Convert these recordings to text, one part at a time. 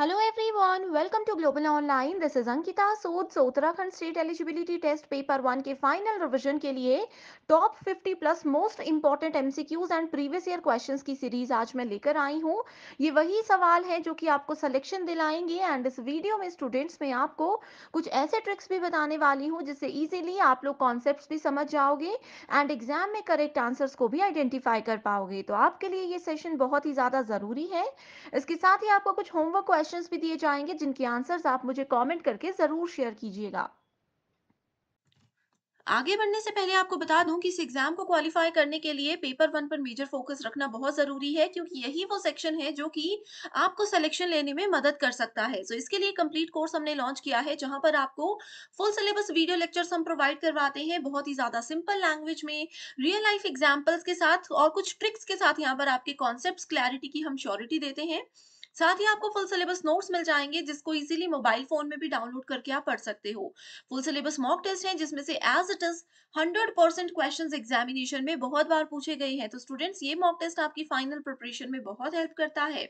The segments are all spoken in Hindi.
Hello everyone welcome to Global Online this is Ankita Sood So Uttarakhand State Eligibility Test Paper 1 के फाइनल रिवीजन के लिए top 50 plus most important MCQs and previous year questions की सीरीज आज मैं लेकर आई हूं ये वही सवाल है जो कि आपको सिलेक्शन दिलाएंगे एंड इस वीडियो में स्टूडेंट्स में आपको कुछ ऐसे ट्रिक्स भी बताने वाली हूँ जिससे ईजिली आप लोग कॉन्सेप्ट भी समझ जाओगे एंड एग्जाम में करेक्ट आंसर्स को भी आइडेंटिफाई कर पाओगे तो आपके लिए ये सेशन बहुत ही ज्यादा जरूरी है इसके साथ ही आपको कुछ होमवर्क क्वेश्चन क्वेश्चंस भी दिए जाएंगे जिनके आंसर्स आप मुझे कमेंट करके जरूर शेयर कीजिएगा आगे बढ़ने से पहले आपको बता दूं कि इस एग्जाम को क्वालिफाई करने के लिए पेपर वन पर मेजर फोकस रखना बहुत जरूरी है क्योंकि यही वो सेक्शन है जो कि आपको सिलेक्शन लेने में मदद कर सकता है सो so, इसके लिए कंप्लीट कोर्स हमने लॉन्च किया है जहां पर आपको फुल सिलेबस वीडियो लेक्चर्स हम प्रोवाइड करवाते हैं बहुत ही ज्यादा सिंपल लैंग्वेज में रियल लाइफ एग्जाम्पल्स के साथ और कुछ ट्रिक्स के साथ यहाँ पर आपके कॉन्सेप्ट क्लैरिटी की हम श्योरिटी देते हैं साथ ही आपको फुल सिलेबस नोट्स मिल जाएंगे जिसको इजीली मोबाइल फोन में भी डाउनलोड करके आप पढ़ सकते हो फुल सिलेबस मॉक टेस्ट है जिसमें से as it is hundred percent question examination में बहुत बार पूछे गए हैं तो स्टूडेंट्स ये मॉक टेस्ट आपकी फाइनल प्रिपरेशन में बहुत हेल्प करता है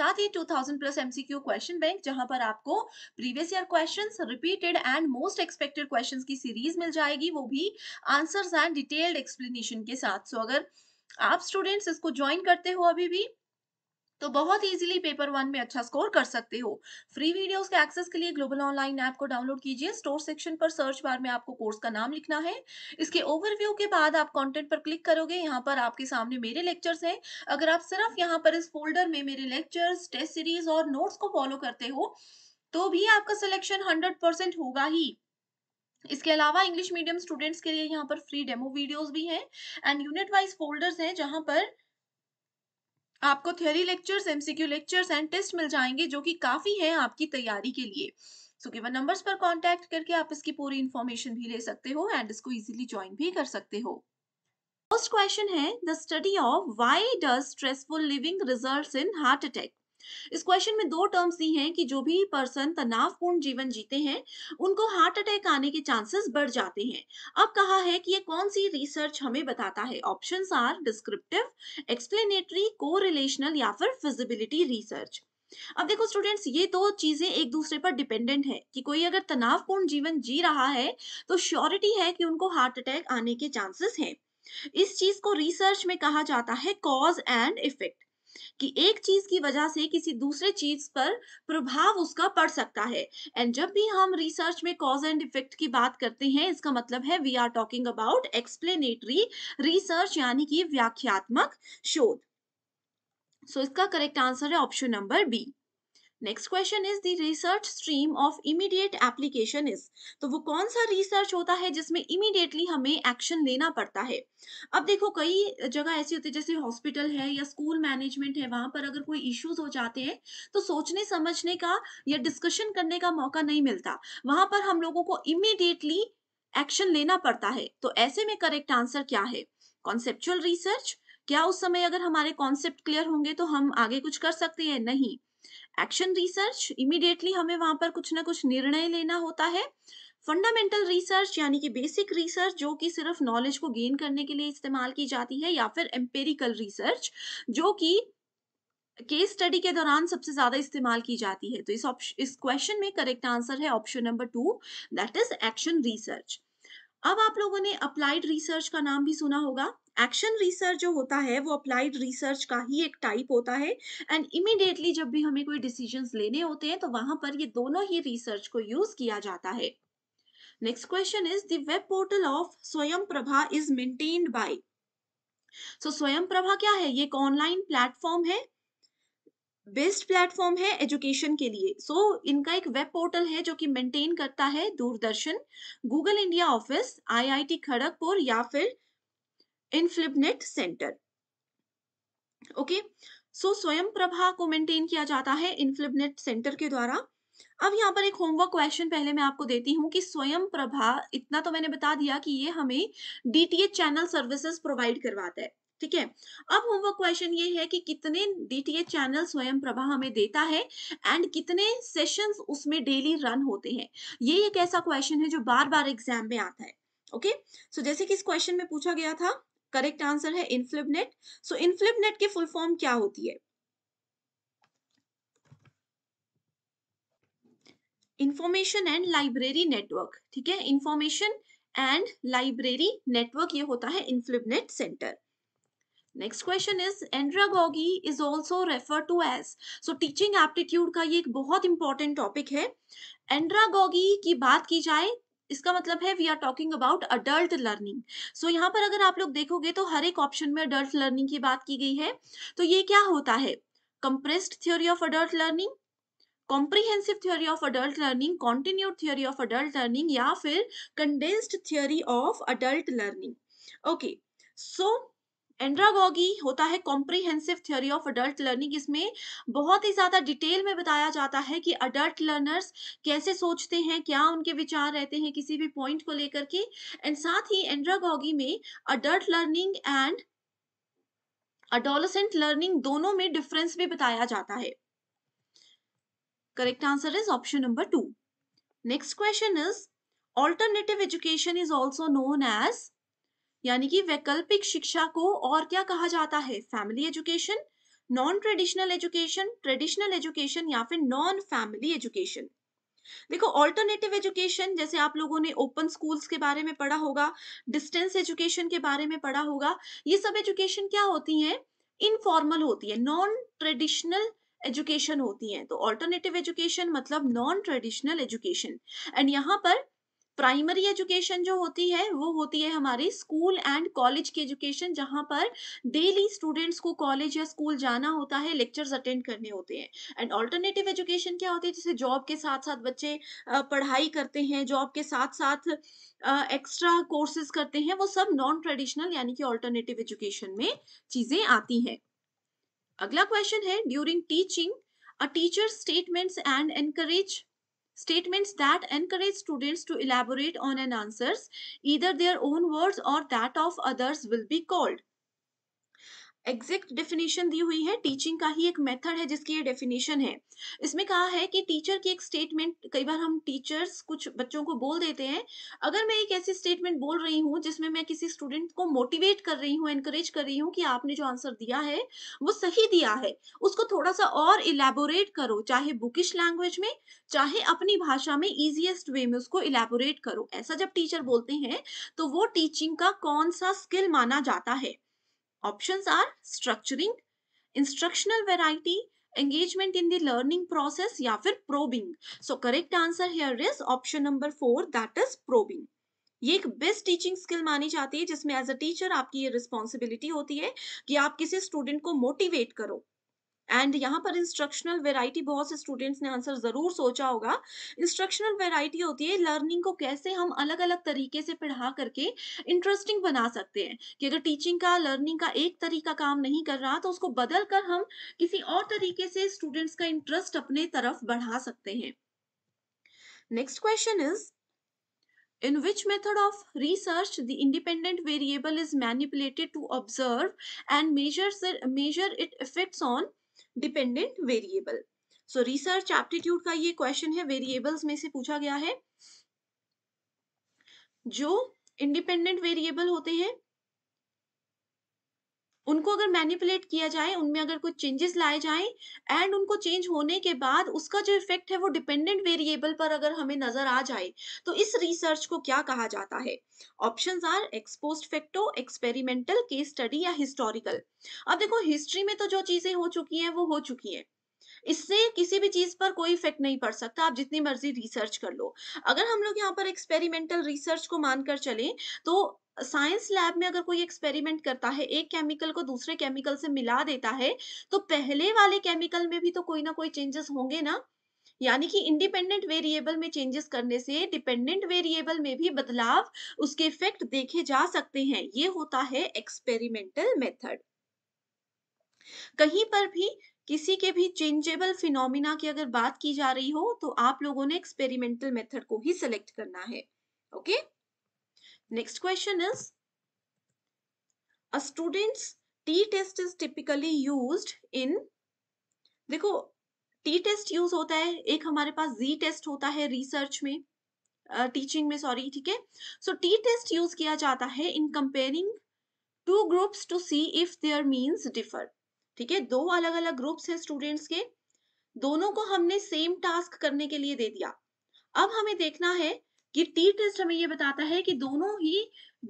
साथ ही 2000 प्लस एमसीक्यू क्वेश्चन बैंक जहां पर आपको previous year questions repeated and most expected questions की सीरीज मिल जाएगी वो भी आंसर्स एंड डिटेल्ड एक्सप्लेनेशन के साथ सो so, अगर आप स्टूडेंट्स इसको ज्वाइन करते हो अभी भी तो बहुत इजीली पेपर वन में अच्छा स्कोर कर सकते हो फ्री वीडियोस के एक्सेस के लिए ग्लोबल ऑनलाइन ऐप को डाउनलोड कीजिए स्टोर सेक्शन पर सर्च बार में आपको कोर्स का नाम लिखना है इसके ओवरव्यू के बाद आप कॉन्टेंट पर क्लिक करोगे यहाँ पर आपके सामने मेरे लेक्चर्स हैं अगर आप सिर्फ यहाँ पर इस फोल्डर में मेरे लेक्चर्स टेस्ट सीरीज और नोट्स को फॉलो करते हो तो भी आपका सिलेक्शन हंड्रेड होगा ही इसके अलावा इंग्लिश मीडियम स्टूडेंट्स के लिए यहाँ पर फ्री डेमो वीडियोस भी हैं एंड यूनिट वाइज फोल्डर्स हैं जहाँ पर आपको theory lectures MCQ lectures and test मिल जाएंगे जो कि काफ़ी है आपकी तैयारी के लिए सो गिवन नंबर्स पर कांटेक्ट करके आप इसकी पूरी इन्फॉर्मेशन भी ले सकते हो एंड इसको इजीली ज्वाइन भी कर सकते हो फर्स्ट क्वेश्चन है the study of why does stressful living results in heart attack इस क्वेश्चन में दो टर्म्स दी हैं कि जो भी पर्सन तनावपूर्ण जीवन जीते हैं उनको हार्ट अटैक आने के चांसेस बढ़ जाते हैं अब कहा है कि ये कौन सी रिसर्च हमें बताता है ऑप्शंस आर डिस्क्रिप्टिव एक्सप्लेनेटरी को या फिर फिजिबिलिटी रिसर्च अब देखो स्टूडेंट्स ये दो चीजें एक दूसरे पर डिपेंडेंट है कि कोई अगर तनावपूर्ण जीवन जी रहा है तो श्योरिटी है कि उनको हार्ट अटैक आने के चांसेस हैं इस चीज को रिसर्च में कहा जाता है कॉज एंड इफेक्ट कि एक चीज की वजह से किसी दूसरे चीज पर प्रभाव उसका पड़ सकता है एंड जब भी हम रिसर्च में कॉज एंड इफेक्ट की बात करते हैं इसका मतलब है we are talking about explanatory research यानी कि व्याख्यात्मक शोध सो so, इसका करेक्ट आंसर है option number B next question is the research stream of immediate application is तो वो कौन सा रिसर्च होता है जिसमें इमीडिएटली हमें एक्शन लेना पड़ता है अब देखो कई जगह ऐसी होती है जैसे हॉस्पिटल है या स्कूल मैनेजमेंट है वहां पर अगर कोई इश्यूज हो जाते हैं तो सोचने समझने का या डिस्कशन करने का मौका नहीं मिलता वहां पर हम लोगों को इमीडिएटली एक्शन लेना पड़ता है तो ऐसे में करेक्ट आंसर क्या है कॉन्सेप्चुअल रिसर्च क्या उस समय अगर हमारे कॉन्सेप्ट क्लियर होंगे तो हम आगे कुछ कर सकते हैं नहीं एक्शन रिसर्च इमीडिएटली हमें वहां पर कुछ ना कुछ निर्णय लेना होता है फंडामेंटल रिसर्च यानी कि बेसिक रिसर्च जो कि सिर्फ नॉलेज को गेन करने के लिए इस्तेमाल की जाती है या फिर एम्पेरिकल रिसर्च जो कि केस स्टडी के दौरान सबसे ज्यादा इस्तेमाल की जाती है तो इस इस क्वेश्चन में करेक्ट आंसर है option number two that is action research अब आप लोगों ने अप्लाइड रिसर्च का नाम भी सुना होगा एक्शन रिसर्च जो होता है वो अप्लाइड रिसर्च का ही एक टाइप होता है एंड इमिडिएटली जब भी हमें कोई डिसीजन लेने होते हैं तो वहां पर ये दोनों ही रिसर्च को यूज किया जाता है next question is web portal of Swayam Prabha is maintained by so Swayam Prabha क्या है ये एक ऑनलाइन प्लेटफॉर्म है बेस्ट प्लेटफॉर्म है एजुकेशन के लिए सो so, इनका एक वेब पोर्टल है जो कि मेंटेन करता है Doordarshan Google India office IIT Kharagpur या फिर in flipnet centre okay so Swayam Prabha को मेंटेन किया जाता है इन फ्लिपनेट सेंटर के द्वारा अब यहाँ पर एक होमवर्क क्वेश्चन पहले मैं आपको देती हूँ कि स्वयं प्रभा इतना तो मैंने बता दिया कि ये हमें डीटीएच चैनल सर्विसेज प्रोवाइड करवाता है ठीक है अब होमवर्क क्वेश्चन ये है कि कितने डीटीएच चैनल स्वयं प्रभा हमें देता है एंड कितने सेशंस उसमें डेली रन होते हैं ये एक ऐसा क्वेश्चन है जो बार बार एग्जाम में आता है ओके सो जैसे कि इस क्वेश्चन में पूछा गया था करेक्ट आंसर है इनफ्लिबनेट सो इनफ्लिबनेट की फुल फॉर्म क्या होती है इंफॉर्मेशन एंड लाइब्रेरी नेटवर्क ठीक है इंफॉर्मेशन एंड लाइब्रेरी नेटवर्क ये होता है INFLIBNET centre next question is andragogy is also refer to as so teaching aptitude का ये एक बहुत इंपॉर्टेंट टॉपिक है एंड्रागोगी की बात की जाए इसका मतलब है we are talking about adult learning so यहाँ पर अगर आप लोग देखोगे तो हर एक ऑप्शन में अडल्ट लर्निंग की बात की गई है तो ये क्या होता है compressed theory of adult learning comprehensive theory of adult learning continued theory of adult learning या फिर condensed theory of adult learning okay so andragogy होता है comprehensive theory of adult learning इसमें बहुत ही ज़्यादा डिटेल में बताया जाता है कि अडल्ट लर्नर्स कैसे सोचते हैं क्या उनके विचार रहते हैं किसी भी पॉइंट को लेकर के एंड साथ ही एंड्रागोगी में adult learning and adolescent learning दोनों में डिफरेंस भी बताया जाता है correct answer is option number two next question is alternative education is also known as यानी कि वैकल्पिक शिक्षा को और क्या कहा जाता है family education non traditional education traditional education या फिर नॉन फैमिली एजुकेशन देखो ऑल्टरनेटिव एजुकेशन जैसे आप लोगों ने ओपन स्कूल्स के बारे में पढ़ा होगा डिस्टेंस एजुकेशन के बारे में पढ़ा होगा ये सब एजुकेशन क्या होती है इनफॉर्मल होती है नॉन ट्रेडिशनल एजुकेशन होती है तो ऑल्टरनेटिव एजुकेशन मतलब नॉन ट्रेडिशनल एजुकेशन एंड यहाँ पर प्राइमरी एजुकेशन जो होती है वो होती है हमारी स्कूल एंड कॉलेज की एजुकेशन जहाँ पर डेली स्टूडेंट्स को कॉलेज या स्कूल जाना होता है लेक्चर्स अटेंड करने होते हैं एंड अल्टरनेटिव एजुकेशन क्या होती है जैसे जॉब के साथ साथ बच्चे पढ़ाई करते हैं जॉब के साथ साथ एक्स्ट्रा कोर्सेज करते हैं वो सब नॉन ट्रेडिशनल यानी कि ऑल्टरनेटिव एजुकेशन में चीजें आती हैं अगला क्वेश्चन है during teaching a teacher statements and encourage statements that encourage students to elaborate on an answers, either their own words or that of others will be called. Exact definition दी हुई है टीचिंग का ही एक मेथड है जिसकी ये डेफिनेशन है इसमें कहा है कि टीचर की एक स्टेटमेंट कई बार हम टीचर्स कुछ बच्चों को बोल देते हैं अगर मैं एक ऐसी स्टेटमेंट बोल रही हूँ जिसमें मैं किसी स्टूडेंट को मोटिवेट कर रही हूँ एनकरेज कर रही हूँ कि आपने जो आंसर दिया है वो सही दिया है उसको थोड़ा सा और इलेबोरेट करो चाहे बुकिश लैंग्वेज में चाहे अपनी भाषा में ईजिएस्ट वे में उसको इलेबोरेट करो ऐसा जब टीचर बोलते हैं तो वो टीचिंग का कौन सा स्किल माना जाता है Options are structuring, instructional variety, engagement in the learning process ya fir probing. So correct answer here is option number 4 that is probing. ये एक बेस्ट टीचिंग स्किल मानी जाती है जिसमें एज अ टीचर आपकी ये रिस्पॉन्सिबिलिटी होती है कि आप किसी स्टूडेंट को मोटिवेट करो एंड यहाँ पर इंस्ट्रक्शनल वेराइटी बहुत से स्टूडेंट्स ने आंसर ज़रूर सोचा होगा इंस्ट्रक्शनल वेराइटी होती है लर्निंग को कैसे हम अलग अलग तरीके से पढ़ा करके इंटरेस्टिंग बना सकते हैं कि अगर टीचिंग का लर्निंग का एक तरीका काम नहीं कर रहा तो उसको बदल कर हम किसी और तरीके से स्टूडेंट्स का इंटरेस्ट अपने तरफ बढ़ा सकते हैं next question is in which method of research the independent variable is manipulated to observe and measures it, measure its effects on dependent variable so research aptitude का ये क्वेश्चन है वेरिएबल्स में से पूछा गया है जो इंडिपेंडेंट वेरिएबल होते हैं उनको अगर मैनिपुलेट किया जाए उनमें अगर कुछ चेंजेस लाए जाए एंड उनको चेंज होने के बाद उसका जो इफेक्ट है वो डिपेंडेंट वेरिएबल पर अगर हमें नजर आ जाए तो इस रिसर्च को क्या कहा जाता है option are ex post facto experimental case study या हिस्टोरिकल अब देखो हिस्ट्री में तो जो चीजें हो चुकी हैं वो हो चुकी हैं इससे किसी भी चीज पर कोई इफेक्ट नहीं पड़ सकता आप जितनी मर्जी रिसर्च कर लो अगर हम लोग यहाँ पर एक्सपेरिमेंटल रिसर्च को मानकर चलें तो साइंस लैब में अगर कोई एक्सपेरिमेंट करता है एक केमिकल को दूसरे केमिकल से मिला देता है तो पहले वाले केमिकल में भी तो कोई ना कोई चेंजेस होंगे ना यानी कि इंडिपेंडेंट वेरिएबल में चेंजेस करने से डिपेंडेंट वेरिएबल में भी बदलाव उसके इफेक्ट देखे जा सकते हैं ये होता है एक्सपेरिमेंटल मेथड कहीं पर भी किसी के भी चेंजेबल फिनोमिना की अगर बात की जा रही हो तो आप लोगों ने एक्सपेरिमेंटल मेथड को ही सिलेक्ट करना है okay next question is a student's t test is typically used in देखो टी टेस्ट यूज होता है एक हमारे पास जी टेस्ट होता है रिसर्च में टीचिंग uh, में सॉरी ठीक है सो टी टेस्ट यूज किया जाता है in comparing two groups to see if their means differ ठीक है दो अलग अलग ग्रुप्स हैं स्टूडेंट्स के दोनों को हमने सेम टास्क करने के लिए दे दिया अब हमें देखना है कि टी टेस्ट हमें ये बताता है कि दोनों ही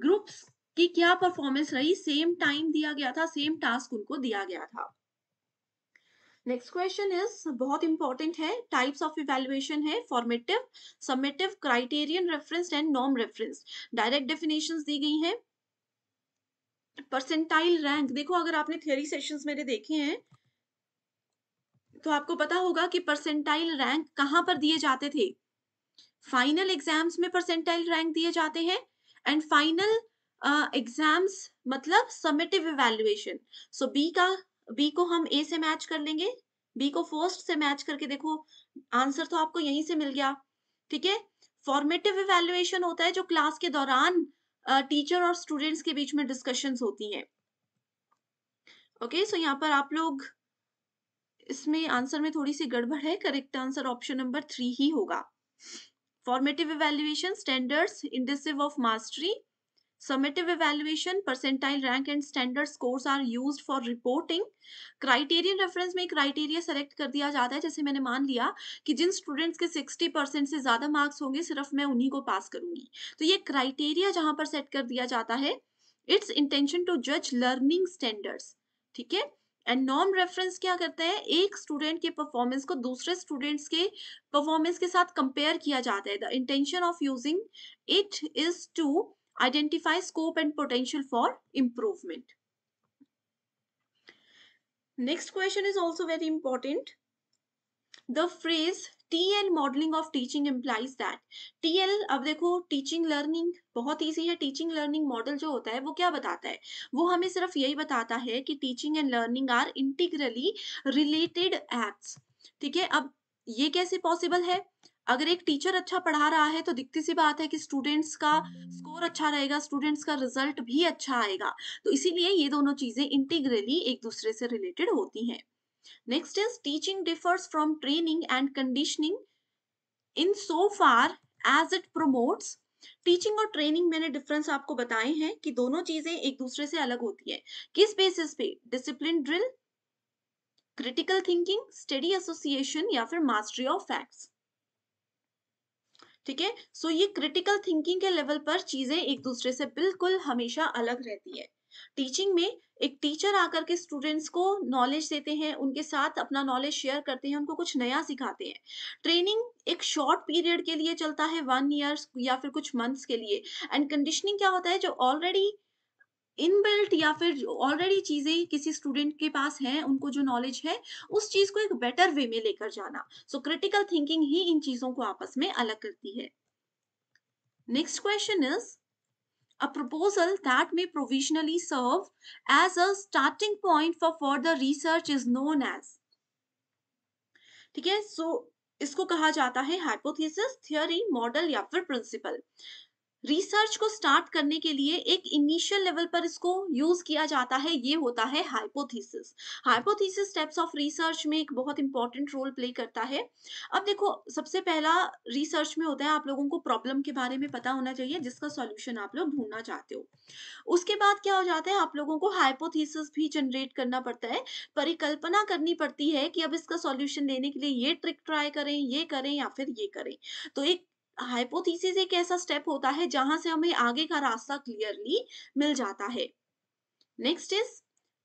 ग्रुप्स की क्या परफॉर्मेंस रही सेम टाइम दिया गया था सेम टास्क उनको दिया गया था नेक्स्ट क्वेश्चन इज बहुत इंपॉर्टेंट है टाइप्स ऑफ इवेल्युएशन है formative summative criterion reference and नॉन रेफरेंस डायरेक्ट डेफिनेशन दी गई हैं परसेंटाइल रैंक देखो अगर आपने थियोरी सेशंस मेरे देखे हैं तो आपको पता होगा कि परसेंटाइल रैंक कहां पर दिए जाते थे फाइनल एग्जाम्स में परसेंटाइल रैंक दिए जाते हैं एंड फाइनल एग्जाम्स मतलब समेटिव इवेल्युएशन सो बी का बी को हम ए से मैच कर लेंगे बी को फर्स्ट से मैच करके देखो आंसर तो आपको यहीं से मिल गया ठीक है फॉर्मेटिव इवेल्युएशन होता है जो क्लास के दौरान टीचर और स्टूडेंट्स के बीच में डिस्कशंस होती है ओके सो यहाँ पर आप लोग इसमें आंसर में थोड़ी सी गड़बड़ है correct answer option number three ही होगा formative evaluation standards indicative of mastery Summative evaluation, percentile rank and standard scores are used for reporting. Criterion reference mein criteria select kar diya jata hai jaise maine maan liya ki jin students ke 60 se zyada marks honge sirf main unhi ko pass karungi to ye criteria jahan par set kar diya jata hai its intention to judge learning standards theek hai and नॉम रेफरेंस क्या करते हैं एक स्टूडेंट के परफॉर्मेंस को दूसरे स्टूडेंट्स के परफॉर्मेंस के साथ कंपेयर किया जाता है the intention of using it is to identify scope and potential for improvement. Next question is also very important. The phrase TL modelling of teaching implies that TL अब देखो टीचिंग लर्निंग बहुत ईजी है टीचिंग लर्निंग मॉडल जो होता है वो क्या बताता है वो हमें सिर्फ यही बताता है कि teaching and learning are integrally related acts ठीक है अब ये कैसे पॉसिबल है अगर एक टीचर अच्छा पढ़ा रहा है तो दिखती सी बात है कि स्टूडेंट्स का स्कोर अच्छा रहेगा स्टूडेंट्स का रिजल्ट भी अच्छा आएगा तो इसीलिए ये दोनों चीजें इंटीग्रली एक दूसरे से रिलेटेड होती हैं next is teaching differs from training and conditioning in so far as it promotes teaching और ट्रेनिंग मैंने डिफरेंस आपको बताए हैं कि दोनों चीजें एक दूसरे से अलग होती है किस बेसिस पे discipline drill critical thinking study association या फिर मास्टरी ऑफ फैक्ट्स ठीक है सो ये क्रिटिकल थिंकिंग के लेवल पर चीजें एक दूसरे से बिल्कुल हमेशा अलग रहती है टीचिंग में एक टीचर आकर के स्टूडेंट्स को नॉलेज देते हैं उनके साथ अपना नॉलेज शेयर करते हैं उनको कुछ नया सिखाते हैं ट्रेनिंग एक शॉर्ट पीरियड के लिए चलता है वन ईयर या फिर कुछ मंथ्स के लिए एंड कंडीशनिंग क्या होता है जो ऑलरेडी इनबिल्ट या फिर ऑलरेडी चीजें किसी स्टूडेंट के पास हैं उनको जो नॉलेज है उस चीज को एक बेटर वे में लेकर जाना सो क्रिटिकल थिंकिंग ही इन चीजों को आपस में अलग करती है next question is a proposal that may provisionally serve as a starting point for further research is known as ठीक है सो इसको कहा जाता है हाइपोथेसिस थियोरी मॉडल या फिर प्रिंसिपल रिसर्च को स्टार्ट करने के लिए एक इनिशियल लेवल पर इसको यूज किया जाता है ये होता है hypothesis hypothesis steps of research में एक बहुत इंपॉर्टेंट रोल प्ले करता है अब देखो सबसे पहला रिसर्च में होता है आप लोगों को प्रॉब्लम के बारे में पता होना चाहिए जिसका सॉल्यूशन आप लोग ढूंढना चाहते हो उसके बाद क्या हो जाता है आप लोगों को हाइपोथीसिस भी जनरेट करना पड़ता है परिकल्पना करनी पड़ती है कि अब इसका सॉल्यूशन लेने के लिए ये ट्रिक ट्राई करें ये करें या फिर ये करें तो एक हाइपोथीसिस एक ऐसा स्टेप होता है जहां से हमें आगे का रास्ता क्लियरली मिल जाता है next is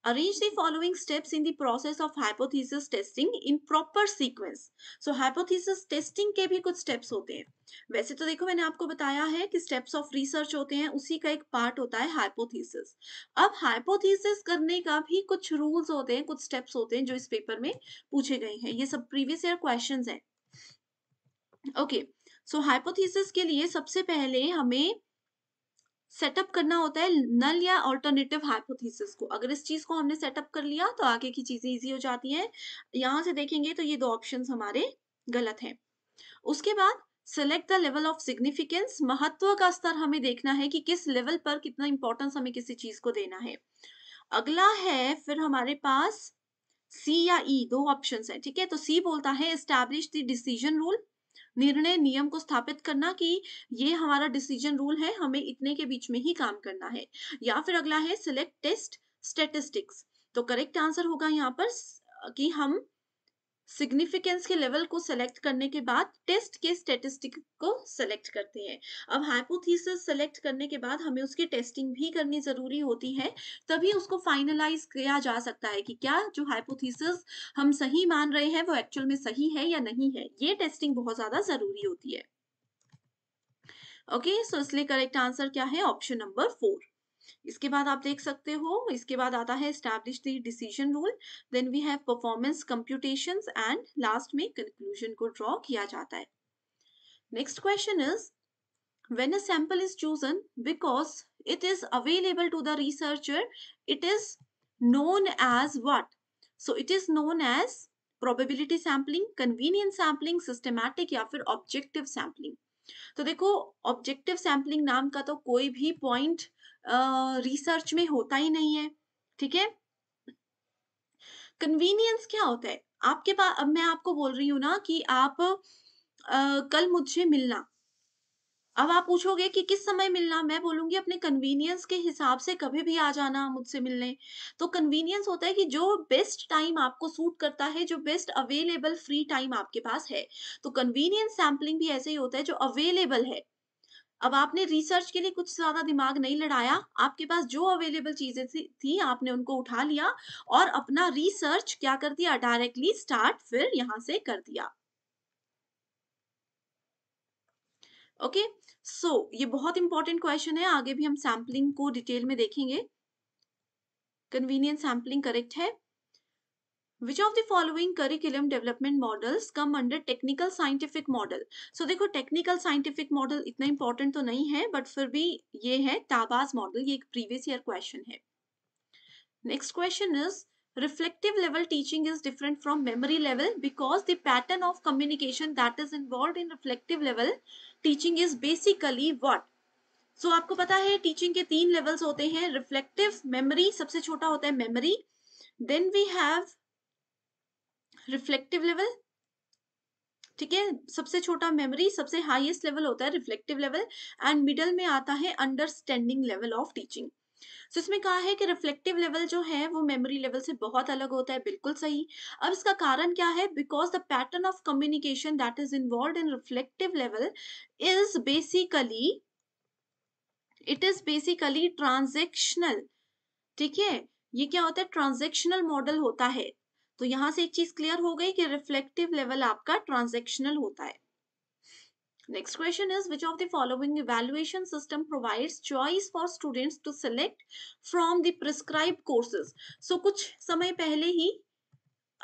arrange the following steps in the process of hypothesis testing in proper sequence so hypothesis testing के भी कुछ स्टेप्स होते हैं वैसे तो देखो मैंने आपको बताया है कि स्टेप्स ऑफ रिसर्च होते हैं उसी का एक पार्ट होता है हाइपोथीसिस अब हाइपोथीसिस करने का भी कुछ रूल्स होते हैं कुछ स्टेप्स होते हैं जो इस पेपर में पूछे गए हैं ये सब प्रीवियस ईयर क्वेश्चंस हैं okay okay. So so, hypothesis के लिए सबसे पहले हमें सेटअप करना होता है नल या ऑल्टरनेटिव हाइपोथीसिस को अगर इस चीज को हमने सेटअप कर लिया तो आगे की चीजें इजी हो जाती हैं यहां से देखेंगे तो ये दो ऑप्शन हमारे गलत हैं उसके बाद select the level of significance महत्व का स्तर हमें देखना है कि किस लेवल पर कितना इंपॉर्टेंस हमें किसी चीज को देना है अगला है फिर हमारे पास सी या ई e, दो ऑप्शन है ठीक है तो सी बोलता है एस्टैब्लिश द डिसीजन रूल निर्णय नियम को स्थापित करना कि ये हमारा डिसीजन रूल है हमें इतने के बीच में ही काम करना है या फिर अगला है सिलेक्ट टेस्ट स्टेटिस्टिक्स तो करेक्ट आंसर होगा यहाँ पर कि हम सिग्निफिकेंस के लेवल को सेलेक्ट करने के बाद टेस्ट के स्टेटिस्टिक को सेलेक्ट करते हैं अब हाइपोथीसिस सेलेक्ट करने के बाद हमें उसकी टेस्टिंग भी करनी जरूरी होती है तभी उसको फाइनलाइज किया जा सकता है कि क्या जो हाइपोथीसिस हम सही मान रहे हैं वो एक्चुअल में सही है या नहीं है ये टेस्टिंग बहुत ज्यादा जरूरी होती है ओके okay, सो so इसलिए करेक्ट आंसर क्या है ऑप्शन नंबर फोर इसके बाद आप देख सकते हो इसके बाद आता है establish decision rule then we have performance computations and last में कंक्लूजन को ड्रॉ किया जाता है next question is when a sample is chosen because it is available to the researcher it is known as what so it is known as probability sampling convenient sampling systematic या फिर ऑब्जेक्टिव सैंपलिंग तो देखो ऑब्जेक्टिव सैंपलिंग नाम का तो कोई भी पॉइंट रिसर्च में होता ही नहीं है ठीक है कन्वीनियंस क्या होता है आपके पास अब मैं आपको बोल रही हूं ना कि आप आ, कल मुझसे मिलना अब आप पूछोगे कि किस समय मिलना मैं बोलूंगी अपने कन्वीनियंस के हिसाब से कभी भी आ जाना मुझसे मिलने तो कन्वीनियंस होता है कि जो बेस्ट टाइम आपको सूट करता है जो बेस्ट अवेलेबल फ्री टाइम आपके पास है तो कन्वीनियंस सैम्पलिंग भी ऐसे ही होता है जो अवेलेबल है अब आपने रिसर्च के लिए कुछ ज्यादा दिमाग नहीं लड़ाया आपके पास जो अवेलेबल चीजें थी थी आपने उनको उठा लिया और अपना रिसर्च क्या कर दिया डायरेक्टली स्टार्ट फिर यहां से कर दिया ओके okay? सो so, ये बहुत इंपॉर्टेंट क्वेश्चन है आगे भी हम सैम्पलिंग को डिटेल में देखेंगे कन्वीनियंट सैम्पलिंग करेक्ट है which of the following curriculum development models come under technical scientific model so देखो technical scientific model इतना important तो नहीं है but फिर भी ये है ताबाज model ये एक previous year question है next question is reflective level teaching is different from memory level because the pattern of communication that is involved in reflective level teaching is basically what so so, आपको पता है teaching के तीन levels होते हैं reflective memory सबसे छोटा होता है memory then we have reflective level ठीक है सबसे छोटा मेमोरी सबसे हाईएस्ट लेवल होता है रिफ्लेक्टिव लेवल एंड मिडल में आता है understanding level of teaching so इसमें कहा है कि रिफ्लेक्टिव लेवल जो है वो मेमोरी लेवल से बहुत अलग होता है बिल्कुल सही अब इसका कारण क्या है because the pattern of communication that is involve in reflective level is basically it is basically transactional ठीक है ये क्या होता है ट्रांजेक्शनल मॉडल होता है तो यहां से एक चीज क्लियर हो गई कि रिफ्लेक्टिव लेवल आपका ट्रांजेक्शनल होता है next question is which of the following evaluation system provides choice for students to select from the prescribed कुछ समय पहले ही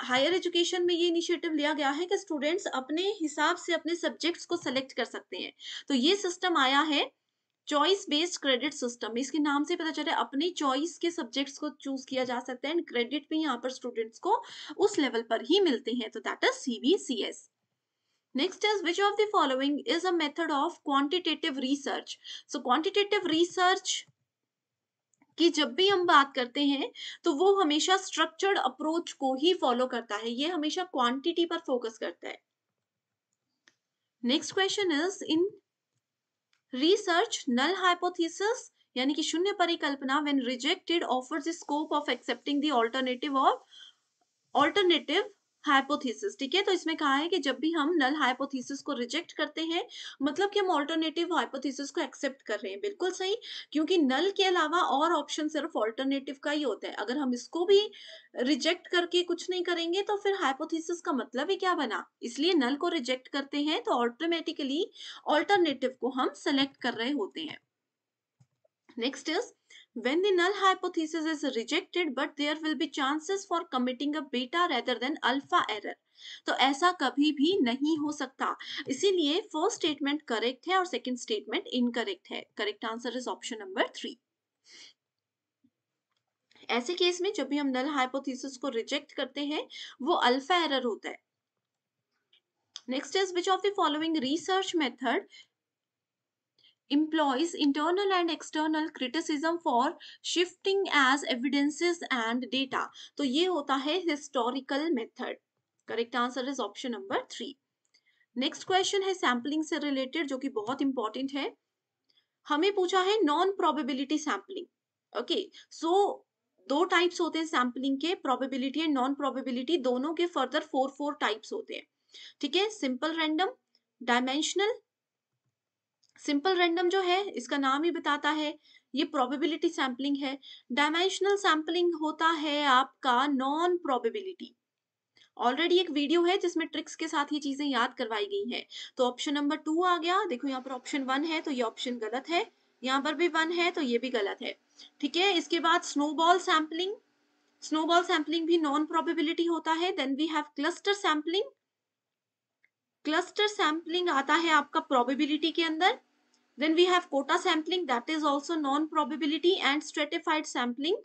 हायर एजुकेशन में ये इनिशिएटिव लिया गया है कि स्टूडेंट्स अपने हिसाब से अपने सब्जेक्ट्स को सेलेक्ट कर सकते हैं तो ये सिस्टम आया है चॉइस बेस्ड क्रेडिट सिस्टम इसके नाम से पता चले अपनी चॉइस के सब्जेक्ट्स को चूज किया जा सकता है एंड क्रेडिट भी यहाँ पर स्टूडेंट्स को उस लेवल पर ही मिलते हैं तो that is CBCS next is which of the following is a method of quantitative research so quantitative research कि जब भी हम बात करते हैं तो वो हमेशा स्ट्रक्चर्ड अप्रोच को ही फॉलो करता है ये हमेशा क्वांटिटी पर फोकस करता है next question is in research null hypothesis यानी कि शून्य परिकल्पना when rejected offers scope of accepting the alternative of alternative hypothesis ठीक है तो इसमें कहा है कि जब भी हम नल हाइपोथीसिस को रिजेक्ट करते हैं मतलब कि हम ऑल्टरनेटिव हाइपोथीसिस को एक्सेप्ट कर रहे हैं बिल्कुल सही क्योंकि नल के अलावा और ऑप्शन सिर्फ ऑल्टरनेटिव का ही होता है अगर हम इसको भी रिजेक्ट करके कुछ नहीं करेंगे तो फिर हाइपोथीसिस का मतलब ही क्या बना इसलिए नल को रिजेक्ट करते हैं तो ऑटोमेटिकली ऑल्टरनेटिव को हम सेलेक्ट कर रहे होते हैं next is When the null hypothesis is rejected but there will be chances for committing a beta rather than alpha error. तो ऐसा कभी भी नहीं हो सकता इसीलिए फर्स्ट स्टेटमेंट करेक्ट है और सेकंड स्टेटमेंट इनकरेक्ट है correct answer is option number three ऐसे केस में जब भी हम नल हाइपोथेसिस को रिजेक्ट करते हैं वो अल्फा एरर होता है next is which of the following research method employs internal and external criticism for shifting as evidences and data to ye hota hai historical method correct answer is option number 3 next question hai sampling se related jo ki bahut important hai hame pucha hai non probability sampling okay so दो टाइप्स होते हैं सैम्पलिंग के प्रोबेबिलिटी एंड नॉन प्रोबेबिलिटी दोनों के फर्दर फोर फोर टाइप्स होते हैं ठीक है simple random dimensional simple random जो है इसका नाम ही बताता है ये प्रोबेबिलिटी सैम्पलिंग है डायमेंशनल सैम्पलिंग होता है आपका नॉन प्रोबेबिलिटी ऑलरेडी एक वीडियो है जिसमें ट्रिक्स के साथ ये चीजें याद करवाई गई हैं तो ऑप्शन नंबर टू आ गया देखो यहाँ पर ऑप्शन वन है तो ये ऑप्शन गलत है यहाँ पर भी वन है तो ये भी गलत है ठीक है इसके बाद स्नोबॉल सैम्पलिंग स्नोबॉल सैम्पलिंग भी नॉन प्रोबेबिलिटी होता है then we have cluster sampling cluster sampling आता है आपका प्रोबेबिलिटी के अंदर then we have quota sampling that is also non probability and stratified sampling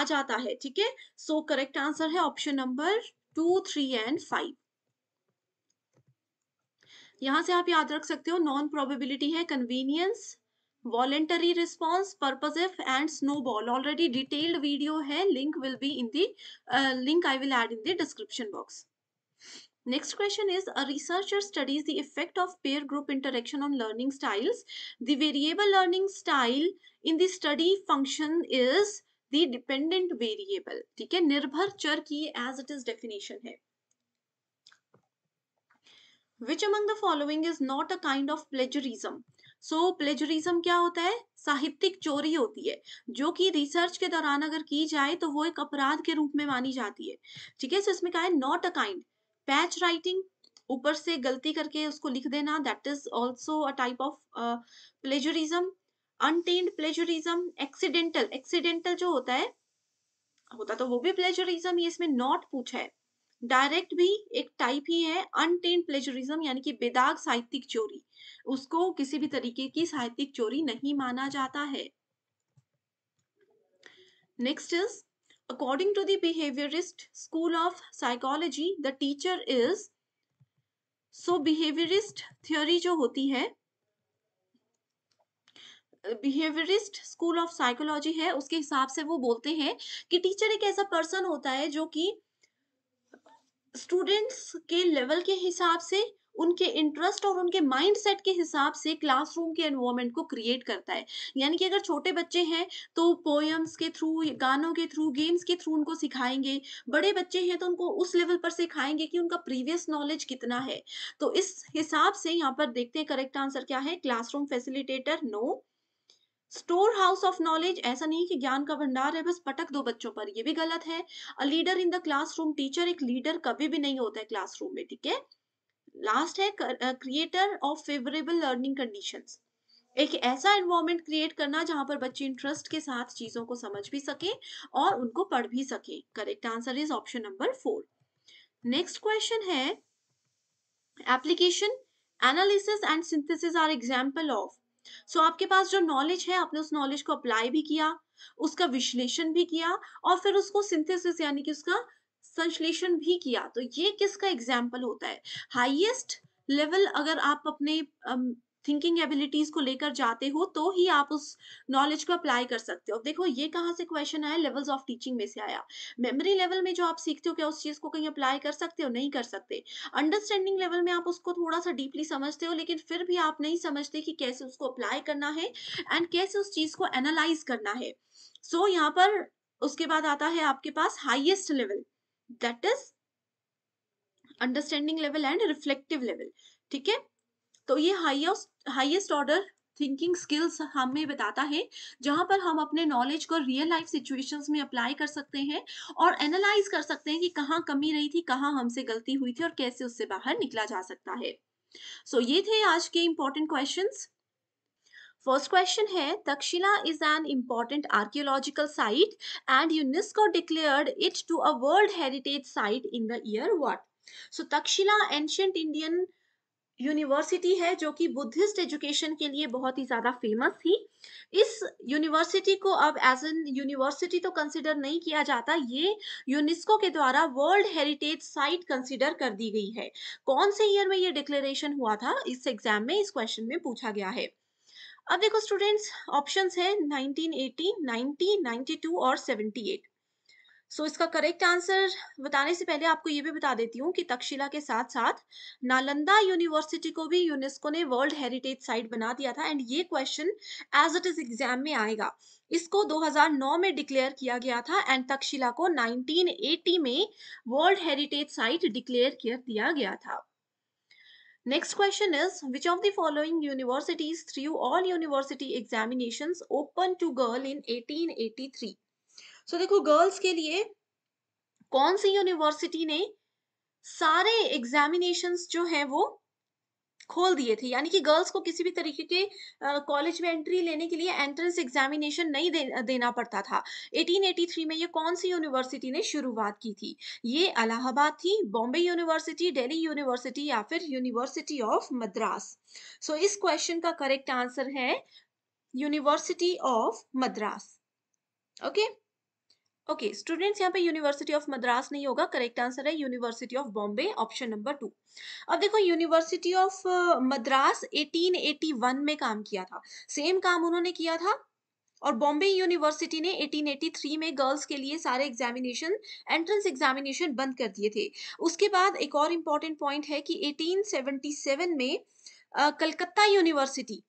आ जाता है ठीक है सो करेक्ट आंसर है option number two three and five यहां से आप याद रख सकते हो नॉन प्रोबेबिलिटी है convenience voluntary response purposive and snowball already detailed video है link will be in think I will add in the description box Next question is a researcher studies the effect of peer group interaction on learning styles. The variable learning style in the study function is the dependent variable. ठीक है निर्भर चर की as it is definition है. Which among the following is not a kind of plagiarism? So so, plagiarism क्या होता है साहित्यिक चोरी होती है जो कि रिसर्च के दौरान अगर की जाए तो वो एक अपराध के रूप में मानी जाती है ठीक है so, इसमें कहा है not a kind patch writing ऊपर से गलती करके उसको लिख देना that is also a type of plagiarism unintended plagiarism accidental accidental जो होता है होता तो वो भी प्लेजरिज्म ही इसमें नॉट पूछा है डायरेक्ट भी एक टाइप ही है अनटेन्ड प्लेजरिज्म यानी कि बेदाग साहित्यिक चोरी उसको किसी भी तरीके की साहित्यिक चोरी नहीं माना जाता है next is According to the behaviorist school of psychology, the teacher is so behaviorist theory jo hoti hai behaviourist school of psychology है उसके हिसाब से वो बोलते हैं कि टीचर एक ऐसा पर्सन होता है जो कि स्टूडेंट्स के लेवल के हिसाब से उनके इंटरेस्ट और उनके माइंड सेट के हिसाब से क्लासरूम के एनवायरमेंट को क्रिएट करता है यानी कि अगर छोटे बच्चे हैं तो पोएम्स के थ्रू गानों के थ्रू गेम्स के थ्रू उनको सिखाएंगे बड़े बच्चे हैं तो उनको उस लेवल पर सिखाएंगे कि उनका प्रीवियस नॉलेज कितना है तो इस हिसाब से यहाँ पर देखते हैं करेक्ट आंसर क्या है classroom facilitator no storehouse of knowledge ऐसा नहीं कि ज्ञान का भंडार है बस पटक दो बच्चों पर यह भी गलत है a leader in the classroom teacher एक लीडर कभी भी नहीं होता है क्लासरूम में ठीक है लास्ट है creator of favourable learning condition एक ऐसा एनवायरमेंट क्रिएट करना जहां पर बच्चे इंटरेस्ट के साथ चीजों को समझ भी सके और उनको पढ़ भी सके correct answer is option number four next question है application analysis and synthesis are example of so आपके पास जो नॉलेज है आपने उस नॉलेज को अप्लाई भी किया उसका विश्लेषण भी किया और फिर उसको सिंथेसिस यानी कि उसका संश्लेषण भी किया तो ये किसका एग्जाम्पल होता है हाइएस्ट लेवल अगर आप अपने थिंकिंग um, एबिलिटीज को लेकर जाते हो तो ही आप उस नॉलेज को अप्लाई कर सकते हो देखो ये कहाँ से क्वेश्चन आया लेवल्स ऑफ टीचिंग में से आया मेमोरी लेवल में जो आप सीखते हो क्या उस चीज को कहीं अप्लाई कर सकते हो नहीं कर सकते अंडरस्टैंडिंग लेवल में आप उसको थोड़ा सा डीपली समझते हो लेकिन फिर भी आप नहीं समझते कि कैसे उसको अप्लाई करना है एंड कैसे उस चीज को एनालाइज करना है सो so, यहाँ पर उसके बाद आता है आपके पास highest level that is understanding level and reflective level ठीक है तो ये highest highest order thinking skills हमें बताता है जहां पर हम अपने नॉलेज को रियल लाइफ सिचुएशंस में अप्लाई कर सकते हैं और एनालाइज कर सकते हैं कि कहाँ कमी रही थी कहाँ हमसे गलती हुई थी और कैसे उससे बाहर निकला जा सकता है सो so, ये थे आज के इंपॉर्टेंट क्वेश्चंस फर्स्ट क्वेश्चन है Takshashila is an important archaeological site and UNESCO declared it to a world heritage site in the year what so Takshashila ancient Indian university है जो कि बुद्धिस्ट एजुकेशन के लिए बहुत ही ज़्यादा फेमस थी इस यूनिवर्सिटी को अब एज एन यूनिवर्सिटी तो कंसिडर नहीं किया जाता ये यूनेस्को के द्वारा वर्ल्ड हेरिटेज साइट कंसिडर कर दी गई है कौन से ईयर में ये डिक्लेरेशन हुआ था इस एग्जाम में इस क्वेश्चन में पूछा गया है अब देखो स्टूडेंट्स ऑप्शंस हैं 1980, 90, 92 और 78 सो so, इसका करेक्ट आंसर बताने से पहले आपको ये भी बता देती हूँ कि तक्षशिला के साथ साथ नालंदा यूनिवर्सिटी को भी यूनेस्को ने वर्ल्ड हेरिटेज साइट बना दिया था एंड ये question as it is exam में आएगा इसको 2009 में डिक्लेयर किया गया था एंड तक्षशिला को 1980 में वर्ल्ड हेरिटेज साइट डिक्लेयर किया दिया गया था Next question is Which of the following universities threw all university examinations open to girl in 1883? so, देखो girls के लिए कौन सी यूनिवर्सिटी ने सारे एग्जामिनेशंस जो हैं वो खोल दिए थे यानी कि गर्ल्स को किसी भी तरीके के कॉलेज में एंट्री लेने के लिए एंट्रेंस एग्जामिनेशन नहीं दे, देना पड़ता था 1883 में ये कौन सी यूनिवर्सिटी ने शुरुआत की थी ये अलाहाबाद थी बॉम्बे यूनिवर्सिटी डेली यूनिवर्सिटी या फिर यूनिवर्सिटी ऑफ मद्रास सो इस क्वेश्चन का करेक्ट आंसर है university of Madras okay okay? Okay students यहाँ पे यूनिवर्सिटी ऑफ मद्रास नहीं होगा करेक्ट आंसर है university of Bombay option number two अब देखो यूनिवर्सिटी ऑफ मद्रास 1881 में काम किया था सेम काम उन्होंने किया था और बॉम्बे यूनिवर्सिटी ने 1883 में गर्ल्स के लिए सारे एग्जामिनेशन एंट्रेंस एग्जामिनेशन बंद कर दिए थे उसके बाद एक और इम्पॉर्टेंट पॉइंट है कि 1877 में uh, Calcutta university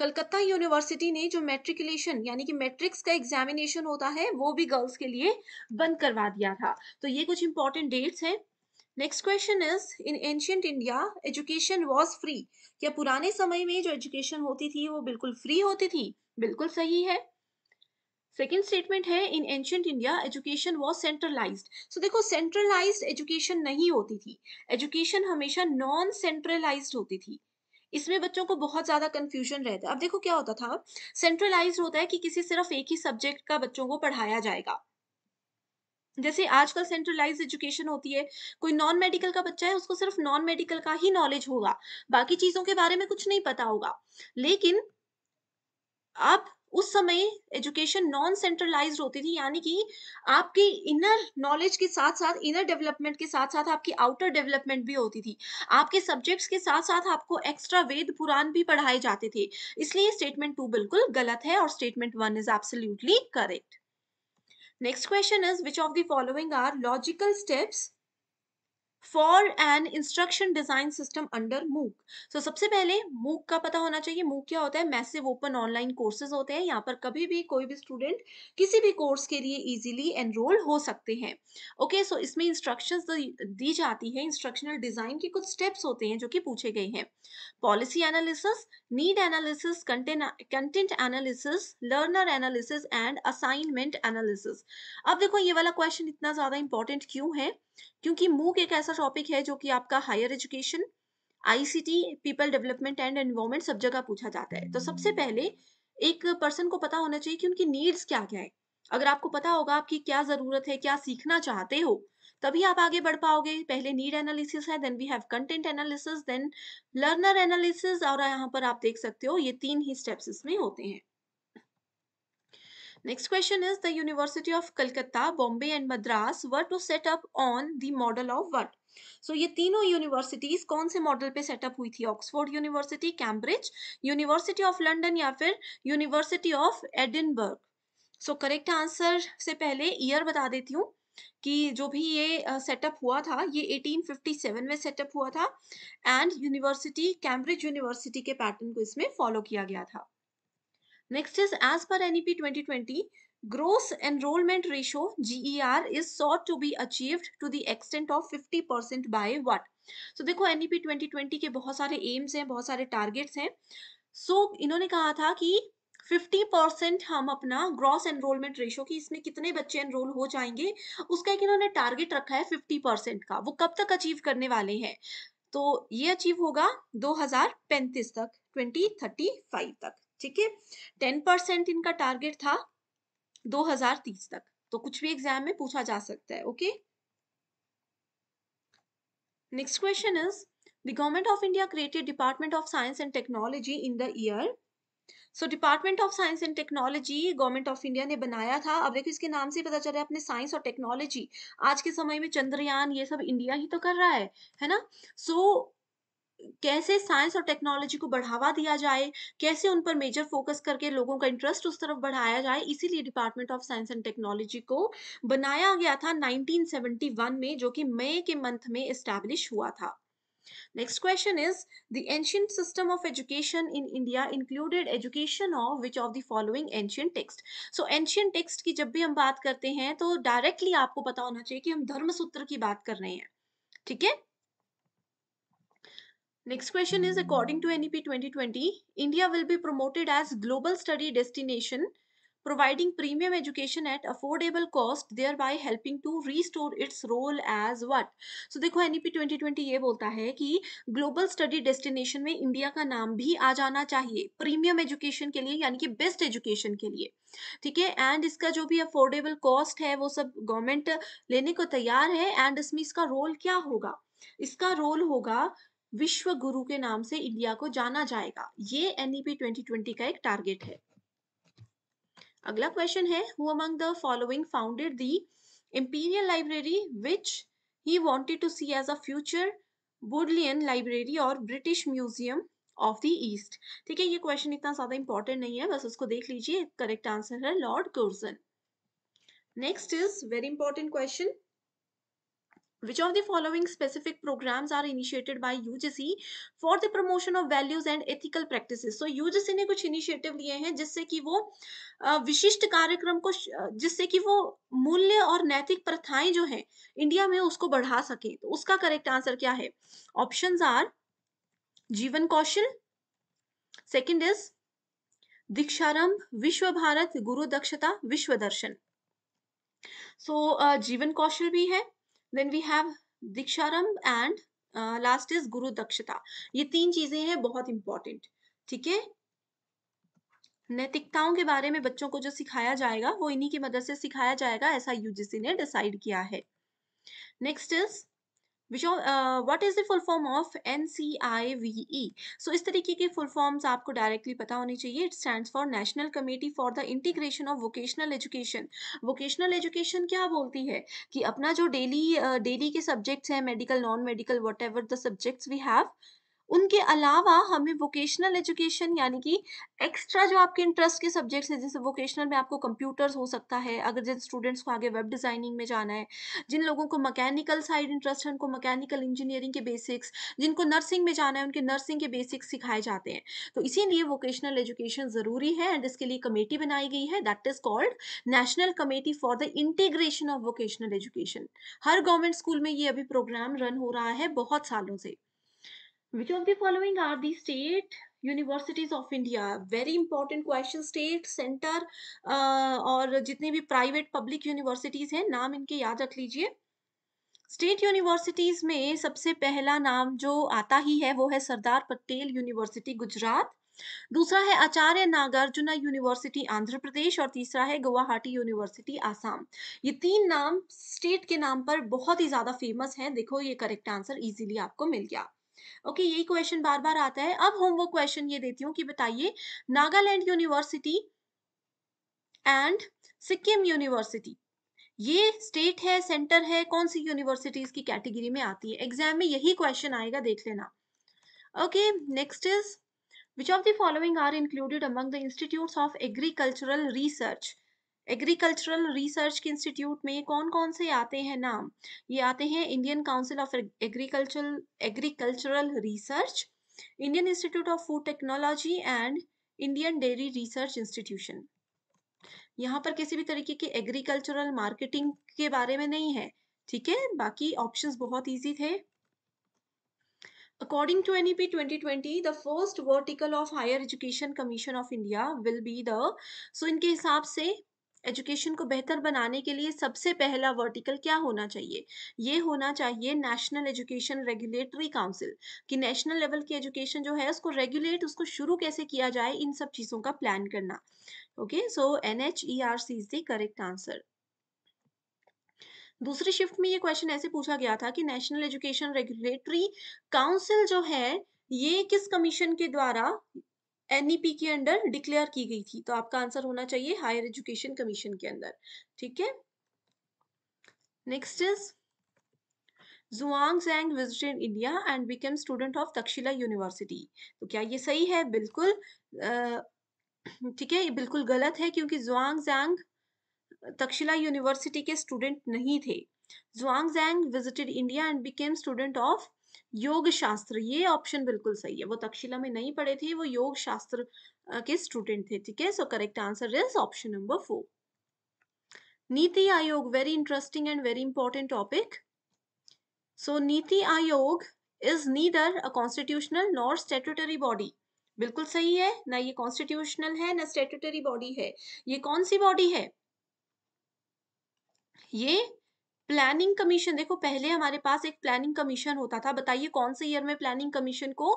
Calcutta university ने जो मेट्रिकुलेशन यानी कि मैट्रिक्स का एग्जामिनेशन होता है वो भी गर्ल्स के लिए बंद करवा दिया था तो ये कुछ इंपॉर्टेंट डेट्स हैं next question is in ancient India education was free क्या पुराने समय में जो एजुकेशन होती थी वो बिल्कुल फ्री होती थी बिल्कुल सही है सेकेंड स्टेटमेंट है in ancient India education was centralize so देखो सेंट्रलाइज एजुकेशन नहीं होती थी एजुकेशन हमेशा नॉन सेंट्रलाइज होती थी इसमें बच्चों को बहुत ज़्यादा कंफ्यूजन रहता है अब देखो क्या होता था सेंट्रलाइज होता है कि किसी सिर्फ एक ही सब्जेक्ट का बच्चों को पढ़ाया जाएगा जैसे आजकल सेंट्रलाइज एजुकेशन होती है कोई नॉन मेडिकल का बच्चा है उसको सिर्फ नॉन मेडिकल का ही नॉलेज होगा बाकी चीजों के बारे में कुछ नहीं पता होगा लेकिन अब उस समय एजुकेशन नॉन सेंट्रलाइज होती थी यानी कि आपकी इनर नॉलेज के साथ साथ इनर डेवलपमेंट के साथ साथ आपकी आउटर डेवलपमेंट भी होती थी आपके सब्जेक्ट्स के साथ साथ आपको एक्स्ट्रा वेद पुराण भी पढ़ाए जाते थे इसलिए स्टेटमेंट टू बिल्कुल गलत है और statement one is absolutely correct next question is which of the following are logical steps for an instruction design system under MOOC so सबसे पहले मूक का पता होना चाहिए मूक क्या होता है मैसिव ओपन ऑनलाइन कोर्सेज होते हैं यहाँ पर कभी भी कोई भी स्टूडेंट किसी भी कोर्स के लिए इजिली एनरोल हो सकते हैं ओके okay, सो so इसमें इंस्ट्रक्शन दी जाती है इंस्ट्रक्शनल डिजाइन के कुछ स्टेप्स होते हैं जो कि पूछे गए हैं policy analysis need analysis content analysis learner analysis and assignment analysis अब देखो ये वाला क्वेश्चन इतना ज्यादा इंपॉर्टेंट क्यों है क्योंकि मूक एक ऐसा टॉपिक है जो कि आपका higher education ICT people development and environment सब जगह पूछा जाता है तो सबसे पहले एक पर्सन को पता होना चाहिए कि उनकी नीड्स क्या क्या है अगर आपको पता होगा आपकी क्या जरूरत है क्या सीखना चाहते हो तभी आप आगे बढ़ पाओगे पहले नीड एनालिसिस है then we have content analysis then learner analysis और यहाँ पर आप देख सकते हो ये तीन ही स्टेप्स इसमें होते हैं Next question is the University of Calcutta, Bombay and Madras were to set up on the model of what? So so, ये तीनों यूनिवर्सिटीज कौन से मॉडल पे up हुई थी oxford university cambridge university of london या फिर university of edinburgh so correct answer से पहले year बता देती हूँ कि जो भी ये सेटअप uh, हुआ था ये 1857 में सेटअप हुआ था एंड यूनिवर्सिटी कैम्ब्रिज यूनिवर्सिटी के पैटर्न को इसमें फॉलो किया गया था Next is as per NEP 2020, gross enrollment ratio GER is sought to be achieved to the extent of 50% by what? So देखो NEP 2020 के बहुत सारे एम्स हैं बहुत सारे टारगेट्स हैं सो so, इन्होंने कहा था कि 50 परसेंट हम अपना ग्रॉस एनरोलमेंट रेशियो की इसमें कितने बच्चे एनरोल हो जाएंगे उसका एक इन्होंने टारगेट रखा है 50 परसेंट का वो कब तक अचीव करने वाले हैं तो ये अचीव होगा 2035 तक 2035 तक ठीक है टेन परसेंट इनका टारगेट था 2030 तक तो कुछ भी एग्जाम में पूछा जा सकता है okay next question is the government of India created department of science and technology in the year so department of science and technology government of India ने बनाया था अब देखो इसके नाम से पता चल रहा है अपने साइंस और टेक्नोलॉजी आज के समय में चंद्रयान ये सब इंडिया ही तो कर रहा है है ना सो so, कैसे साइंस और टेक्नोलॉजी को बढ़ावा दिया जाए कैसे उन पर मेजर फोकस करके लोगों का इंटरेस्ट उस तरफ बढ़ाया जाए इसीलिए department of science and technology को बनाया गया था 1971 में जो कि मई के मंथ में इस्टेब्लिश हुआ था next question is the ancient system of education in India included education of which of the following ancient text so ancient text की जब भी हम बात करते हैं तो डायरेक्टली आपको पता होना चाहिए कि हम धर्मसूत्र की बात कर रहे हैं ठीक है Next question is according to NEP 2020, India will be promoted as global study destination, providing premium education at affordable cost, thereby helping to restore its role as what? So देखो NEP 2020 ये बोलता है कि ग्लोबल स्टडी डेस्टिनेशन में इंडिया का नाम भी आ जाना चाहिए प्रीमियम एजुकेशन के लिए यानी कि बेस्ट एजुकेशन के लिए ठीक है एंड इसका जो भी अफोर्डेबल कॉस्ट है वो सब गवर्नमेंट लेने को तैयार है एंड इसमें इसका रोल क्या होगा इसका रोल होगा विश्व गुरु के नाम से इंडिया को जाना जाएगा ये एनईपी 2020 e का एक टारगेट है अगला क्वेश्चन है who among the following founded the imperial library which he wanted to see as a future bodleian library or british museum of the east ठीक है ये क्वेश्चन इतना ज्यादा इंपॉर्टेंट नहीं है बस उसको देख लीजिए करेक्ट आंसर है Lord Curzon next is very important question Which of the following specific programs are initiated by UGC for the promotion of values and ethical practices? So UGC ने कुछ initiative लिए हैं जिससे कि वो विशिष्ट कार्यक्रम को जिससे कि वो मूल्य और नैतिक प्रथाएं जो हैं इंडिया में उसको बढ़ा सके तो उसका करेक्ट आंसर क्या है ऑप्शंस आर जीवन कौशल सेकंड इज दीक्षारंभ विश्व भारत गुरु दक्षता विश्व दर्शन सो so, जीवन कौशल भी है then we have Deeksharambh and last is Guru Dakshta ये तीन चीजें हैं बहुत इंपॉर्टेंट ठीक है नैतिकताओं के बारे में बच्चों को जो सिखाया जाएगा वो इन्हीं की मदद से सिखाया जाएगा ऐसा यूजीसी ने डिसाइड किया है next is which what is the full form of N C I V E so इस तरीके के फुल फॉर्म्स आपको डायरेक्टली पता होने चाहिए it stand for national committee for the integration of vocational education vocational education क्या बोलती है कि अपना जो डेली डेली के सब्जेक्ट्स हैं medical non medical whatever the subjects we have उनके अलावा हमें वोकेशनल एजुकेशन यानी कि एक्स्ट्रा जो आपके इंटरेस्ट के सब्जेक्ट्स हैं जैसे वोकेशनल में आपको कंप्यूटर्स हो सकता है अगर जिन स्टूडेंट्स को आगे वेब डिज़ाइनिंग में जाना है जिन लोगों को मैकेनिकल साइड इंटरेस्ट है उनको मैकेनिकल इंजीनियरिंग के बेसिक्स जिनको नर्सिंग में जाना है उनके नर्सिंग के बेसिक्स सिखाए जाते हैं तो इसीलिए वोकेशनल एजुकेशन ज़रूरी है एंड इसके लिए कमेटी बनाई गई है that is called national committee for the integration of vocational education हर गवर्नमेंट स्कूल में ये अभी प्रोग्राम रन हो रहा है बहुत सालों से Which of the following are the state universities of India very important question state centre और जितने भी प्राइवेट पब्लिक यूनिवर्सिटीज hain नाम इनके याद रख लीजिए स्टेट यूनिवर्सिटीज में सबसे पहला नाम जो आता ही है वो है सरदार पटेल यूनिवर्सिटी गुजरात दूसरा है आचार्य नागार्जुना यूनिवर्सिटी आंध्र प्रदेश और तीसरा है गुवाहाटी यूनिवर्सिटी आसाम ये तीन नाम स्टेट के नाम पर बहुत ही ज्यादा फेमस हैं देखो ये करेक्ट आंसर इजीली आपको मिल गया ओके यही क्वेश्चन बार बार आता है अब होमवर्क क्वेश्चन ये देती हूँ कि बताइए Nagaland university and Sikkim university ये स्टेट है सेंटर है कौन सी यूनिवर्सिटीज की कैटेगरी में आती है एग्जाम में यही क्वेश्चन आएगा देख लेना okay next is which of the following are included among the institutes of agricultural research agricultural research के इंस्टीट्यूट में कौन कौन से आते हैं नाम ये आते हैं Indian council of agricultural agricultural research Indian institute of food technology and Indian dairy research institution यहाँ पर किसी भी तरीके की एग्रीकल्चरल मार्केटिंग के बारे में नहीं है ठीक है बाकी ऑप्शंस बहुत इजी थे according to NEP 2020, the first vertical of higher education commission of India will be the so इनके हिसाब से एजुकेशन को बेहतर बनाने के लिए सबसे पहला वर्टिकल क्या होना चाहिए ये होना चाहिए नेशनल एजुकेशन रेगुलेटरी काउंसिल कि नेशनल लेवल की एजुकेशन जो है उसको रेगुलेट उसको शुरू कैसे किया जाए इन सब चीज़ों का प्लान करना okay so N H E R C is the correct answer दूसरी शिफ्ट में ये क्वेश्चन ऐसे पूछा गया था कि नेशनल एजुकेशन रेगुलेटरी काउंसिल जो है ये किस कमीशन के द्वारा एनईपी e के अंडर डिक्लेयर की गई थी तो आपका आंसर होना चाहिए हायर एजुकेशन कमीशन के अंदर ठीक है next is Xuanzang visited India and became student of Takshashila university तो क्या ये सही है बिल्कुल ठीक है ये बिल्कुल गलत है क्योंकि जुआंग जैंग तक्षशिला यूनिवर्सिटी के स्टूडेंट नहीं थे Xuanzang visited India and became student of Yoga Shastra ये ऑप्शन बिल्कुल सही है वो तक्षशिला में नहीं पढ़े थे वो योग शास्त्र के स्टूडेंट थे ठीक है so correct answer is option number four NITI Aayog very interesting and very important topic so NITI Aayog is neither a constitutional nor statutory body बिल्कुल सही है ना ये कॉन्स्टिट्यूशनल है ना स्टेटरी बॉडी है ये कौन सी बॉडी है ये प्लानिंग कमीशन देखो पहले हमारे पास एक प्लानिंग कमीशन होता था बताइए कौन से ईयर में प्लानिंग कमीशन को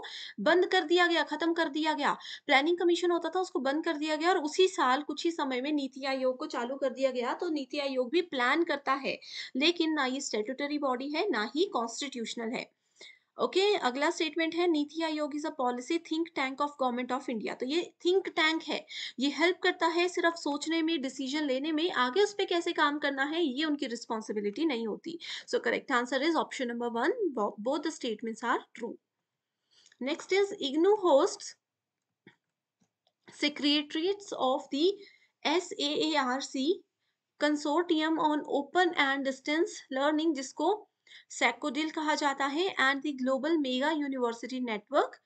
बंद कर दिया गया खत्म कर दिया गया प्लानिंग कमीशन होता था उसको बंद कर दिया गया और उसी साल कुछ ही समय में नीति आयोग को चालू कर दिया गया तो नीति आयोग भी प्लान करता है लेकिन ना ये स्टेटूटरी बॉडी है ना ही कॉन्स्टिट्यूशनल है ओके okay, अगला स्टेटमेंट है NITI Aayog is a policy think tank of government of India तो ये थिंक टैंक है ये हेल्प करता है सिर्फ सोचने में डिसीजन लेने में आगे उस पर कैसे काम करना है ये उनकी रिस्पॉन्सिबिलिटी नहीं होती so correct answer is option number one both the statements are true next is IGNOU host of the secretariats A R C consortium on open and distance learning जिसको सैकोडिल कहा जाता है and the global mega university network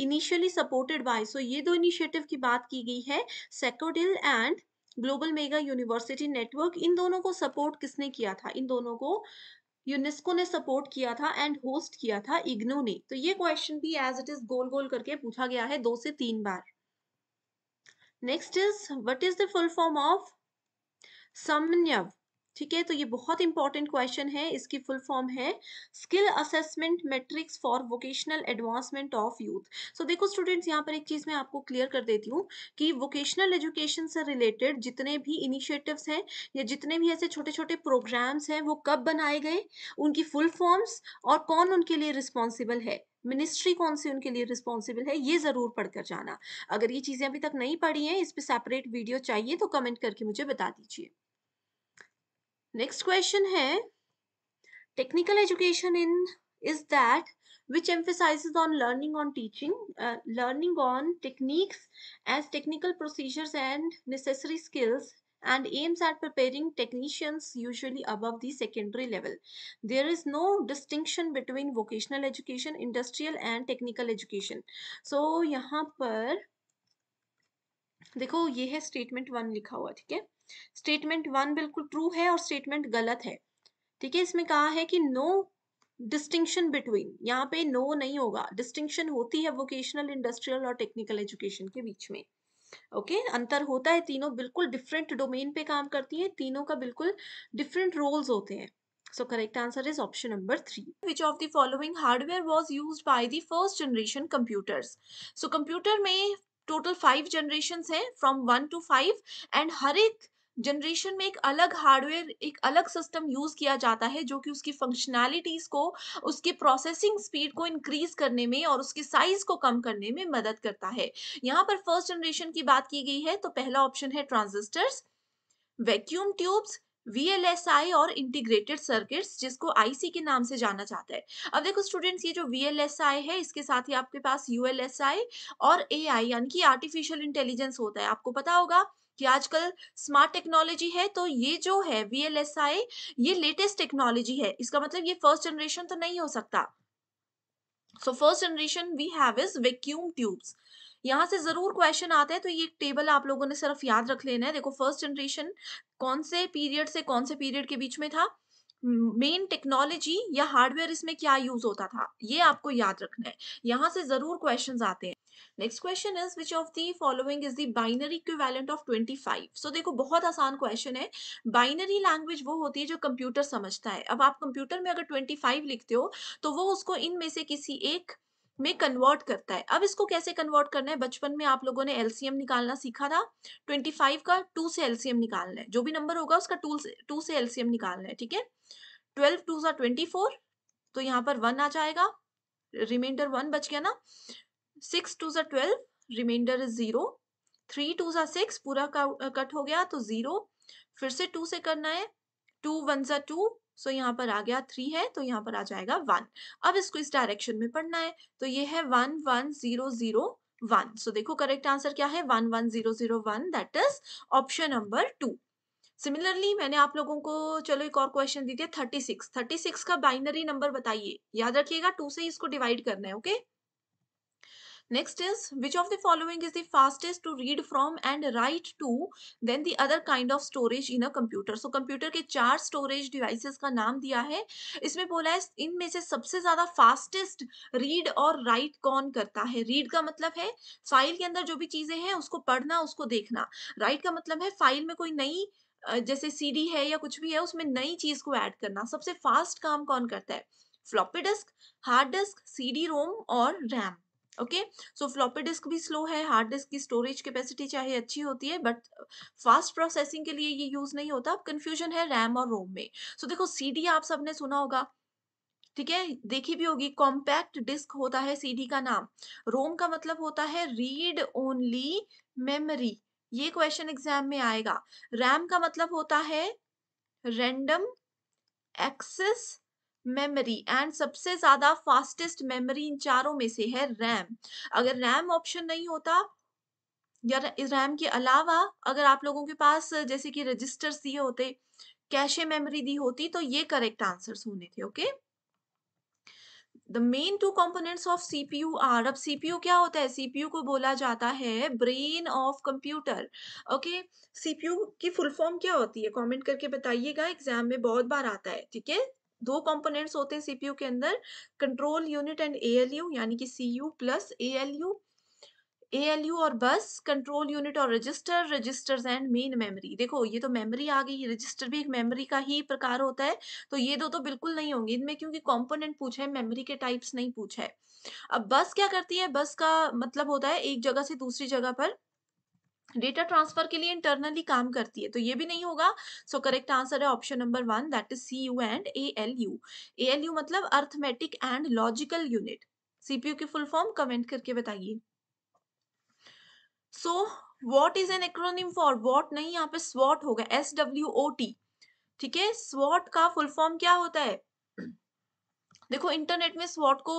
initially supported by so ये दो इनिशिएटिव की बात की गई है SACODiL and global mega university network इन दोनों को सपोर्ट किसने किया था इन दोनों को यूनेस्को ने सपोर्ट किया था एंड होस्ट किया था इग्नो ने तो ये क्वेश्चन भी एज इट इज गोल गोल करके पूछा गया है दो से तीन बार next is what is the full form of SAMANVAY ठीक है तो ये बहुत इंपॉर्टेंट क्वेश्चन है इसकी फुल फॉर्म है skill assessment matrix for vocational advancement of youth so देखो स्टूडेंट्स यहाँ पर एक चीज मैं आपको क्लियर कर देती हूँ कि वोकेशनल एजुकेशन से रिलेटेड जितने भी इनिशिएटिव्स हैं या जितने भी ऐसे छोटे छोटे प्रोग्राम्स हैं वो कब बनाए गए उनकी फुल फॉर्म्स और कौन उनके लिए रिस्पॉन्सिबल है मिनिस्ट्री कौन सी उनके लिए रिस्पॉन्सिबल है ये ज़रूर पढ़कर जाना अगर ये चीज़ें अभी तक नहीं पढ़ी हैं इस पर सेपरेट वीडियो चाहिए तो कमेंट करके मुझे बता दीजिए नेक्स्ट क्वेश्चन है technical education in is that which emphasise on learning on teaching learning on techniques as technical procedures and necessary skills and aims at preparing technicians usually above the secondary level there is no distinction between vocational education industrial and technical education so yahan par dekho ye hai statement 1 likha hua theek hai statement one बिल्कुल ट्रू है और स्टेटमेंट गलत है ठीक है इसमें कहा है कि नो डिस्टिंक्शन बिटवीन यहाँ पे नो no नहीं होगा डिस्टिंक्शन होती है वोकेशनल इंडस्ट्रियल और टेक्निकल एजुकेशन के बीच में ओके okay? अंतर होता है तीनों बिल्कुल डिफरेंट डोमेन पे काम करती हैं तीनों का बिल्कुल डिफरेंट रोल्स होते हैं so correct answer is option number three which of the following hardware was use by the first generation computers so computer में टोटल फाइव जनरेशन है from one to five and हर एक जनरेशन में एक अलग हार्डवेयर एक अलग सिस्टम यूज किया जाता है जो कि उसकी फंक्शनैलिटीज को उसके प्रोसेसिंग स्पीड को इंक्रीज करने में और उसके साइज को कम करने में मदद करता है यहाँ पर फर्स्ट जनरेशन की बात की गई है तो पहला ऑप्शन है ट्रांजिस्टर्स वैक्यूम ट्यूब्स VLSI और इंटीग्रेटेड सर्किट्स जिसको IC के नाम से जाना जाता है अब देखो स्टूडेंट्स ये जो VLSI है इसके साथ ही आपके पास ULSI और AI यानी कि आर्टिफिशियल इंटेलिजेंस होता है आपको पता होगा कि आजकल स्मार्ट टेक्नोलॉजी है तो ये जो है वीएलएसआई ये लेटेस्ट टेक्नोलॉजी है इसका मतलब ये फर्स्ट जनरेशन तो नहीं हो सकता so first generation we have is vacuum tubes यहाँ से जरूर क्वेश्चन आते हैं तो ये टेबल आप लोगों ने सिर्फ याद रख लेना है देखो फर्स्ट जनरेशन कौन से पीरियड से कौन से पीरियड के बीच में था मेन टेक्नोलॉजी या हार्डवेयर इसमें क्या यूज होता था ये आपको याद रखना है यहाँ से जरूर क्वेश्चन आते हैं next question is which of the following is the binary equivalent of 25 so देखो बहुत आसान क्वेश्चन है बाइनरी लैंग्वेज वो होती है जो कंप्यूटर समझता है अब आप कंप्यूटर में अगर 25 लिखते हो तो वो उसको इनमें से किसी एक में कन्वर्ट करता है अब इसको कैसे कन्वर्ट करना है बचपन में आप लोगों ने एलसीएम निकालना सीखा था 25 का 2 से एलसीएम निकालना है जो भी नंबर होगा उसका 2 से से एलसीएम निकालना है ठीक है 12 टू सा 24 तो यहाँ पर 1 आ जाएगा रिमाइंडर 1 बच गया ना 6 टू सा twelve reminder is three two सा सिक्स पूरा कट हो गया तो जीरो फिर से टू से करना है टू वन सा टू सो so, यहाँ पर आ गया थ्री है तो यहाँ पर आ जाएगा वन अब इसको इस डायरेक्शन में पढ़ना है तो ये है one one zero zero one so देखो करेक्ट आंसर क्या है one one zero zero one that is option number two similarly मैंने आप लोगों को चलो एक और क्वेश्चन दी थी थर्टी सिक्स थर्टी सिक्स का बाइनरी नंबर बताइए याद रखिएगा टू से इसको डिवाइड करना है okay okay? Next is which of the following is the fastest to read from and write to then the other kind of storage in a computer. So computer ke char storage devices का नाम दिया है इसमें बोला है इनमें se sabse zyada fastest read और write kaun karta hai read ka matlab hai file ke andar jo bhi cheeze hain usko padhna usko dekhna write ka matlab hai file mein koi nayi जैसे सीडी है या कुछ भी है उसमें नई चीज को ऐड करना सबसे फास्ट काम कौन करता है floppy disk hard disk CD ROM और RAM okay so floppy disk भी स्लो है हार्ड डिस्क की स्टोरेज कैपेसिटी चाहे अच्छी होती है बट फास्ट प्रोसेसिंग के लिए ये यूज नहीं होता अब कंफ्यूजन है रैम और रोम में सो so, देखो सीडी आप सबने सुना होगा ठीक है देखी भी होगी कॉम्पैक्ट डिस्क होता है सीडी का नाम रोम का मतलब होता है रीड ओनली मेमरी ये क्वेश्चन एग्जाम में आएगा रैम का मतलब होता है रैंडम एक्सेस मेमोरी एंड सबसे ज़्यादा फास्टेस्ट मेमोरी इन चारों में से है रैम अगर रैम ऑप्शन नहीं होता या रैम के अलावा अगर आप लोगों के पास जैसे कि रजिस्टर्स दिए होते कैशे मेमोरी दी होती तो ये करेक्ट आंसर्स होने थे okay the main two components of CPU are अब सीपीयू क्या होता है सीपीयू को बोला जाता है brain of computer okay CPU की फुल फॉर्म क्या होती है कमेंट करके बताइएगा एग्जाम में बहुत बार आता है ठीक है दो कंपोनेंट्स होते हैं सीपीयू के अंदर कंट्रोल यूनिट एंड एएलयू यानी कि सीयू प्लस एएलयू एएलयू और बस कंट्रोल यूनिट और register registers and main memory देखो ये तो मेमोरी आ गई रजिस्टर भी एक मेमोरी का ही प्रकार होता है तो ये दो तो बिल्कुल नहीं होंगे इनमें क्योंकि कंपोनेंट पूछा है मेमोरी के टाइप्स नहीं पूछा है अब बस क्या करती है बस का मतलब होता है एक जगह से दूसरी जगह पर डेटा ट्रांसफर के लिए इंटरनली काम करती है तो ये भी नहीं होगा सो करेक्ट आंसर है option number one that is C U and A L U A L U मतलब arithmetic and logical unit CPU की फुल फॉर्म कमेंट करके बताइए so what is an acronym for what नहीं यहाँ पे स्वॉट होगा एस डब्ल्यू ओ टी ठीक है स्वॉट का फुल फॉर्म क्या होता है देखो इंटरनेट में स्वॉट को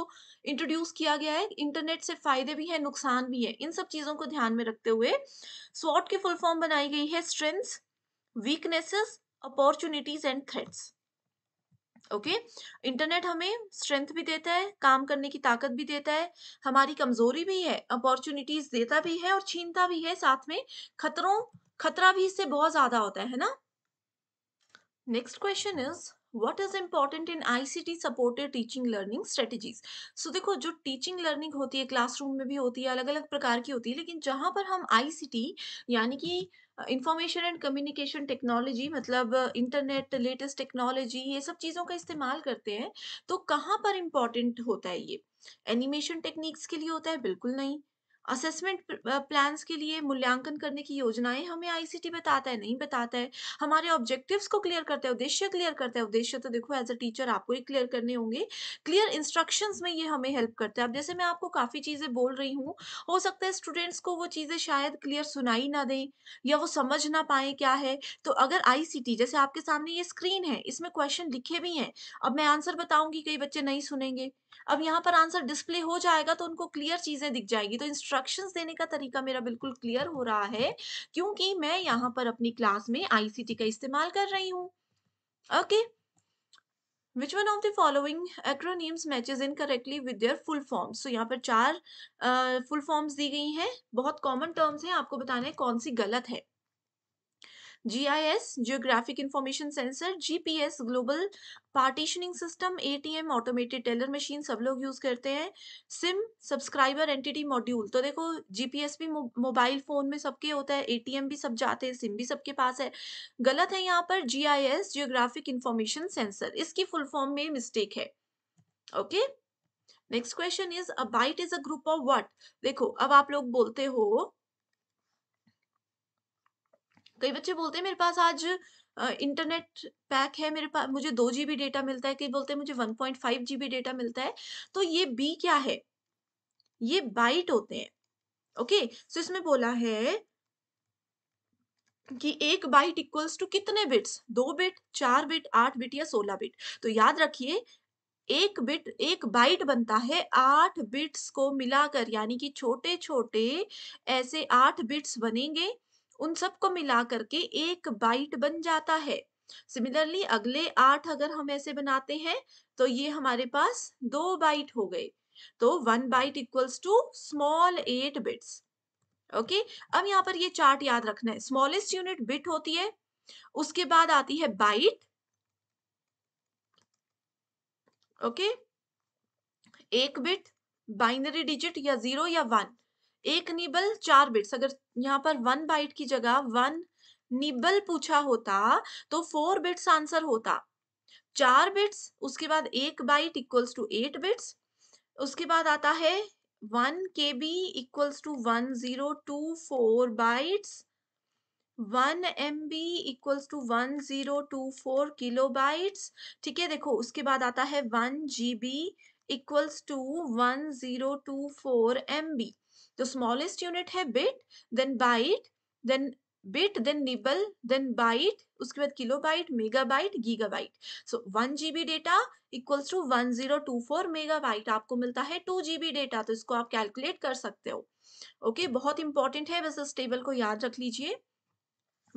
इंट्रोड्यूस किया गया है इंटरनेट से फायदे भी है नुकसान भी है इन सब चीजों को ध्यान में रखते हुए स्वॉट की फुल फॉर्म बनाई गई है strengths weaknesses opportunities and threats okay internet हमें स्ट्रेंथ भी देता है काम करने की ताकत भी देता है हमारी कमजोरी भी है अपॉर्चुनिटीज देता भी है और छीनता भी है साथ में खतरों खतरा भी इससे बहुत ज्यादा होता है ना next question is what is important in I C T supported teaching learning strategies so देखो जो टीचिंग लर्निंग होती है क्लासरूम में भी होती है अलग अलग प्रकार की होती है लेकिन जहाँ पर हम आई सी टी यानी कि इंफॉर्मेशन एंड कम्युनिकेशन टेक्नोलॉजी मतलब इंटरनेट लेटेस्ट टेक्नोलॉजी ये सब चीज़ों का इस्तेमाल करते हैं तो कहाँ पर इम्पॉर्टेंट होता है ये एनिमेशन टेक्निक्स के लिए होता है बिल्कुल नहीं असेसमेंट प्लान्स के लिए मूल्यांकन करने की योजनाएं हमें आईसीटी बताता है नहीं बताता है हमारे ऑब्जेक्टिव्स को क्लियर करता है उद्देश्य क्लियर करता है उद्देश्य तो देखो एज अ टीचर आपको ही क्लियर करने होंगे क्लियर इंस्ट्रक्शंस में ये हमें हेल्प करता है अब जैसे मैं आपको काफ़ी चीज़ें बोल रही हूँ हो सकता है स्टूडेंट्स को वो चीज़ें शायद क्लियर सुनाई ना दें या वो समझ ना पाए क्या है तो अगर आई जैसे आपके सामने ये स्क्रीन है इसमें क्वेश्चन लिखे भी हैं अब मैं आंसर बताऊंगी कई बच्चे नहीं सुनेंगे अब यहाँ पर आंसर डिस्प्ले हो जाएगा तो उनको क्लियर चीज़ें दिख जाएगी तो इंस्ट्र इंस्ट्रक्शंस देने का तरीका मेरा बिल्कुल क्लियर हो रहा है क्योंकि मैं यहाँ पर अपनी क्लास में आईसीटी का इस्तेमाल कर रही हूँ okay which one of the following acronyms matches incorrectly with their full forms तो यहाँ पर चार फुल uh, फॉर्म्स दी गई हैं बहुत कॉमन टर्म्स हैं आपको बताना है कौन सी गलत है G I S geographic information sensor GPS global partitioning system ATM automated teller machine सब लोग यूज करते हैं सिम सब्सक्राइबर एंटिटी मॉड्यूल तो देखो जीपीएस भी मोबाइल फोन में सबके होता है ए टी एम भी सब जाते हैं सिम भी सबके पास है गलत है यहाँ पर G I S geographic information sensor इसकी फुल फॉर्म में मिस्टेक है okay next question is a byte is a group of what देखो अब आप लोग बोलते हो कई बच्चे बोलते हैं मेरे पास आज इंटरनेट पैक है मेरे पास मुझे दो जी डेटा मिलता है कई बोलते हैं मुझे one point five G data मिलता है तो ये बी क्या है ये बाइट होते हैं ओके सो so इसमें बोला है कि एक बाइट इक्वल्स टू कितने बिट्स दो बिट चार बिट आठ बिट या सोलह बिट तो याद रखिए एक बिट एक बाइट बनता है आठ बिट्स को मिलाकर यानी कि छोटे छोटे ऐसे आठ बिट्स बनेंगे उन सबको मिला करके एक बाइट बन जाता है सिमिलरली अगले आठ अगर हम ऐसे बनाते हैं तो ये हमारे पास दो बाइट हो गए तो one byte equals to small eight bits okay अब यहाँ पर ये चार्ट याद रखना है स्मॉलेस्ट यूनिट बिट होती है उसके बाद आती है बाइट ओके okay? एक बिट बाइनरी डिजिट या जीरो या वन एक निबल चार बिट्स अगर यहाँ पर वन बाइट की जगह वन निबल पूछा होता तो फोर बिट्स आंसर होता चार बिट्स उसके बाद एक byte equals to eight bits उसके बाद आता है one K B equals to one zero two four bytes one M B equals to one zero two four kilo bytes ठीक है देखो उसके बाद आता है one G B equals to one zero two four M B तो स्मॉलेस्ट यूनिट है bit then byte then bit then nibble then byte उसके बाद kilo byte mega bite giga byte so one GB data equals to one zero two four mega byte आपको मिलता है टू जीबी डेटा तो इसको आप कैलकुलेट कर सकते हो ओके okay, बहुत इंपॉर्टेंट है बस इस टेबल को याद रख लीजिए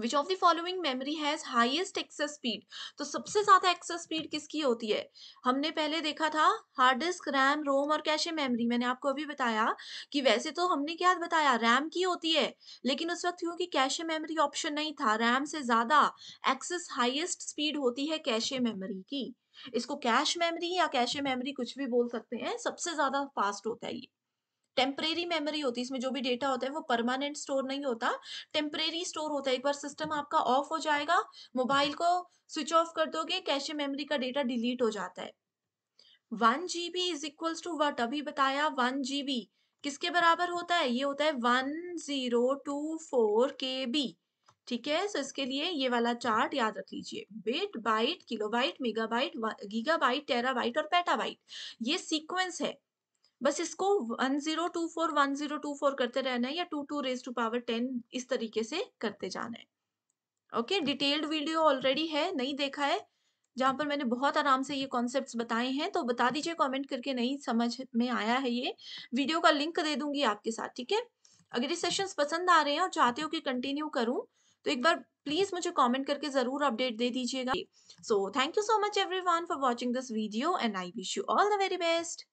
which of the following memory has highest access speed तो सबसे ज्यादा एक्सेस स्पीड किसकी होती है हमने पहले देखा था हार्ड डिस्क रैम रोम और कैशे मेमोरी मैंने आपको अभी बताया कि वैसे तो हमने क्या बताया रैम की होती है लेकिन उस वक्त क्योंकि कैशे मेमोरी ऑप्शन नहीं था रैम से ज्यादा एक्सेस हाइएस्ट स्पीड होती है कैशे मेमोरी की इसको कैश मेमोरी या कैशे मेमोरी कुछ भी बोल सकते हैं सबसे ज्यादा फास्ट होता है ये टेम्परेरी मेमोरी होती है इसमें जो भी डेटा होता है वो परमानेंट स्टोर नहीं होता टेम्परेरी स्टोर होता है एक बार सिस्टम आपका ऑफ हो जाएगा मोबाइल को स्विच ऑफ कर दोगे कैशे मेमोरी का डेटा डिलीट हो जाता है one G B is equals to what अभी बताया वन जी बी किसके बराबर होता है ये होता है one zero two four K B ठीक है सो तो इसके लिए ये वाला चार्ट याद रख लीजिए bit byte kilobyte megabyte gigabyte terabyte और पेटाबाइट ये सीक्वेंस है बस इसको 1024 1024 करते रहना है या two to raise to power 10 इस तरीके से करते जाना है ओके डिटेल्ड वीडियो ऑलरेडी है नहीं देखा है जहां पर मैंने बहुत आराम से ये कॉन्सेप्ट बताए हैं तो बता दीजिए कॉमेंट करके नहीं समझ में आया है ये वीडियो का लिंक दे दूंगी आपके साथ ठीक है अगर ये सेशन पसंद आ रहे हैं और चाहते हो कि कंटिन्यू करूँ तो एक बार प्लीज मुझे कमेंट करके जरूर अपडेट दे दीजिएगा so thank you so much everyone for watching this video and I wish you all the very best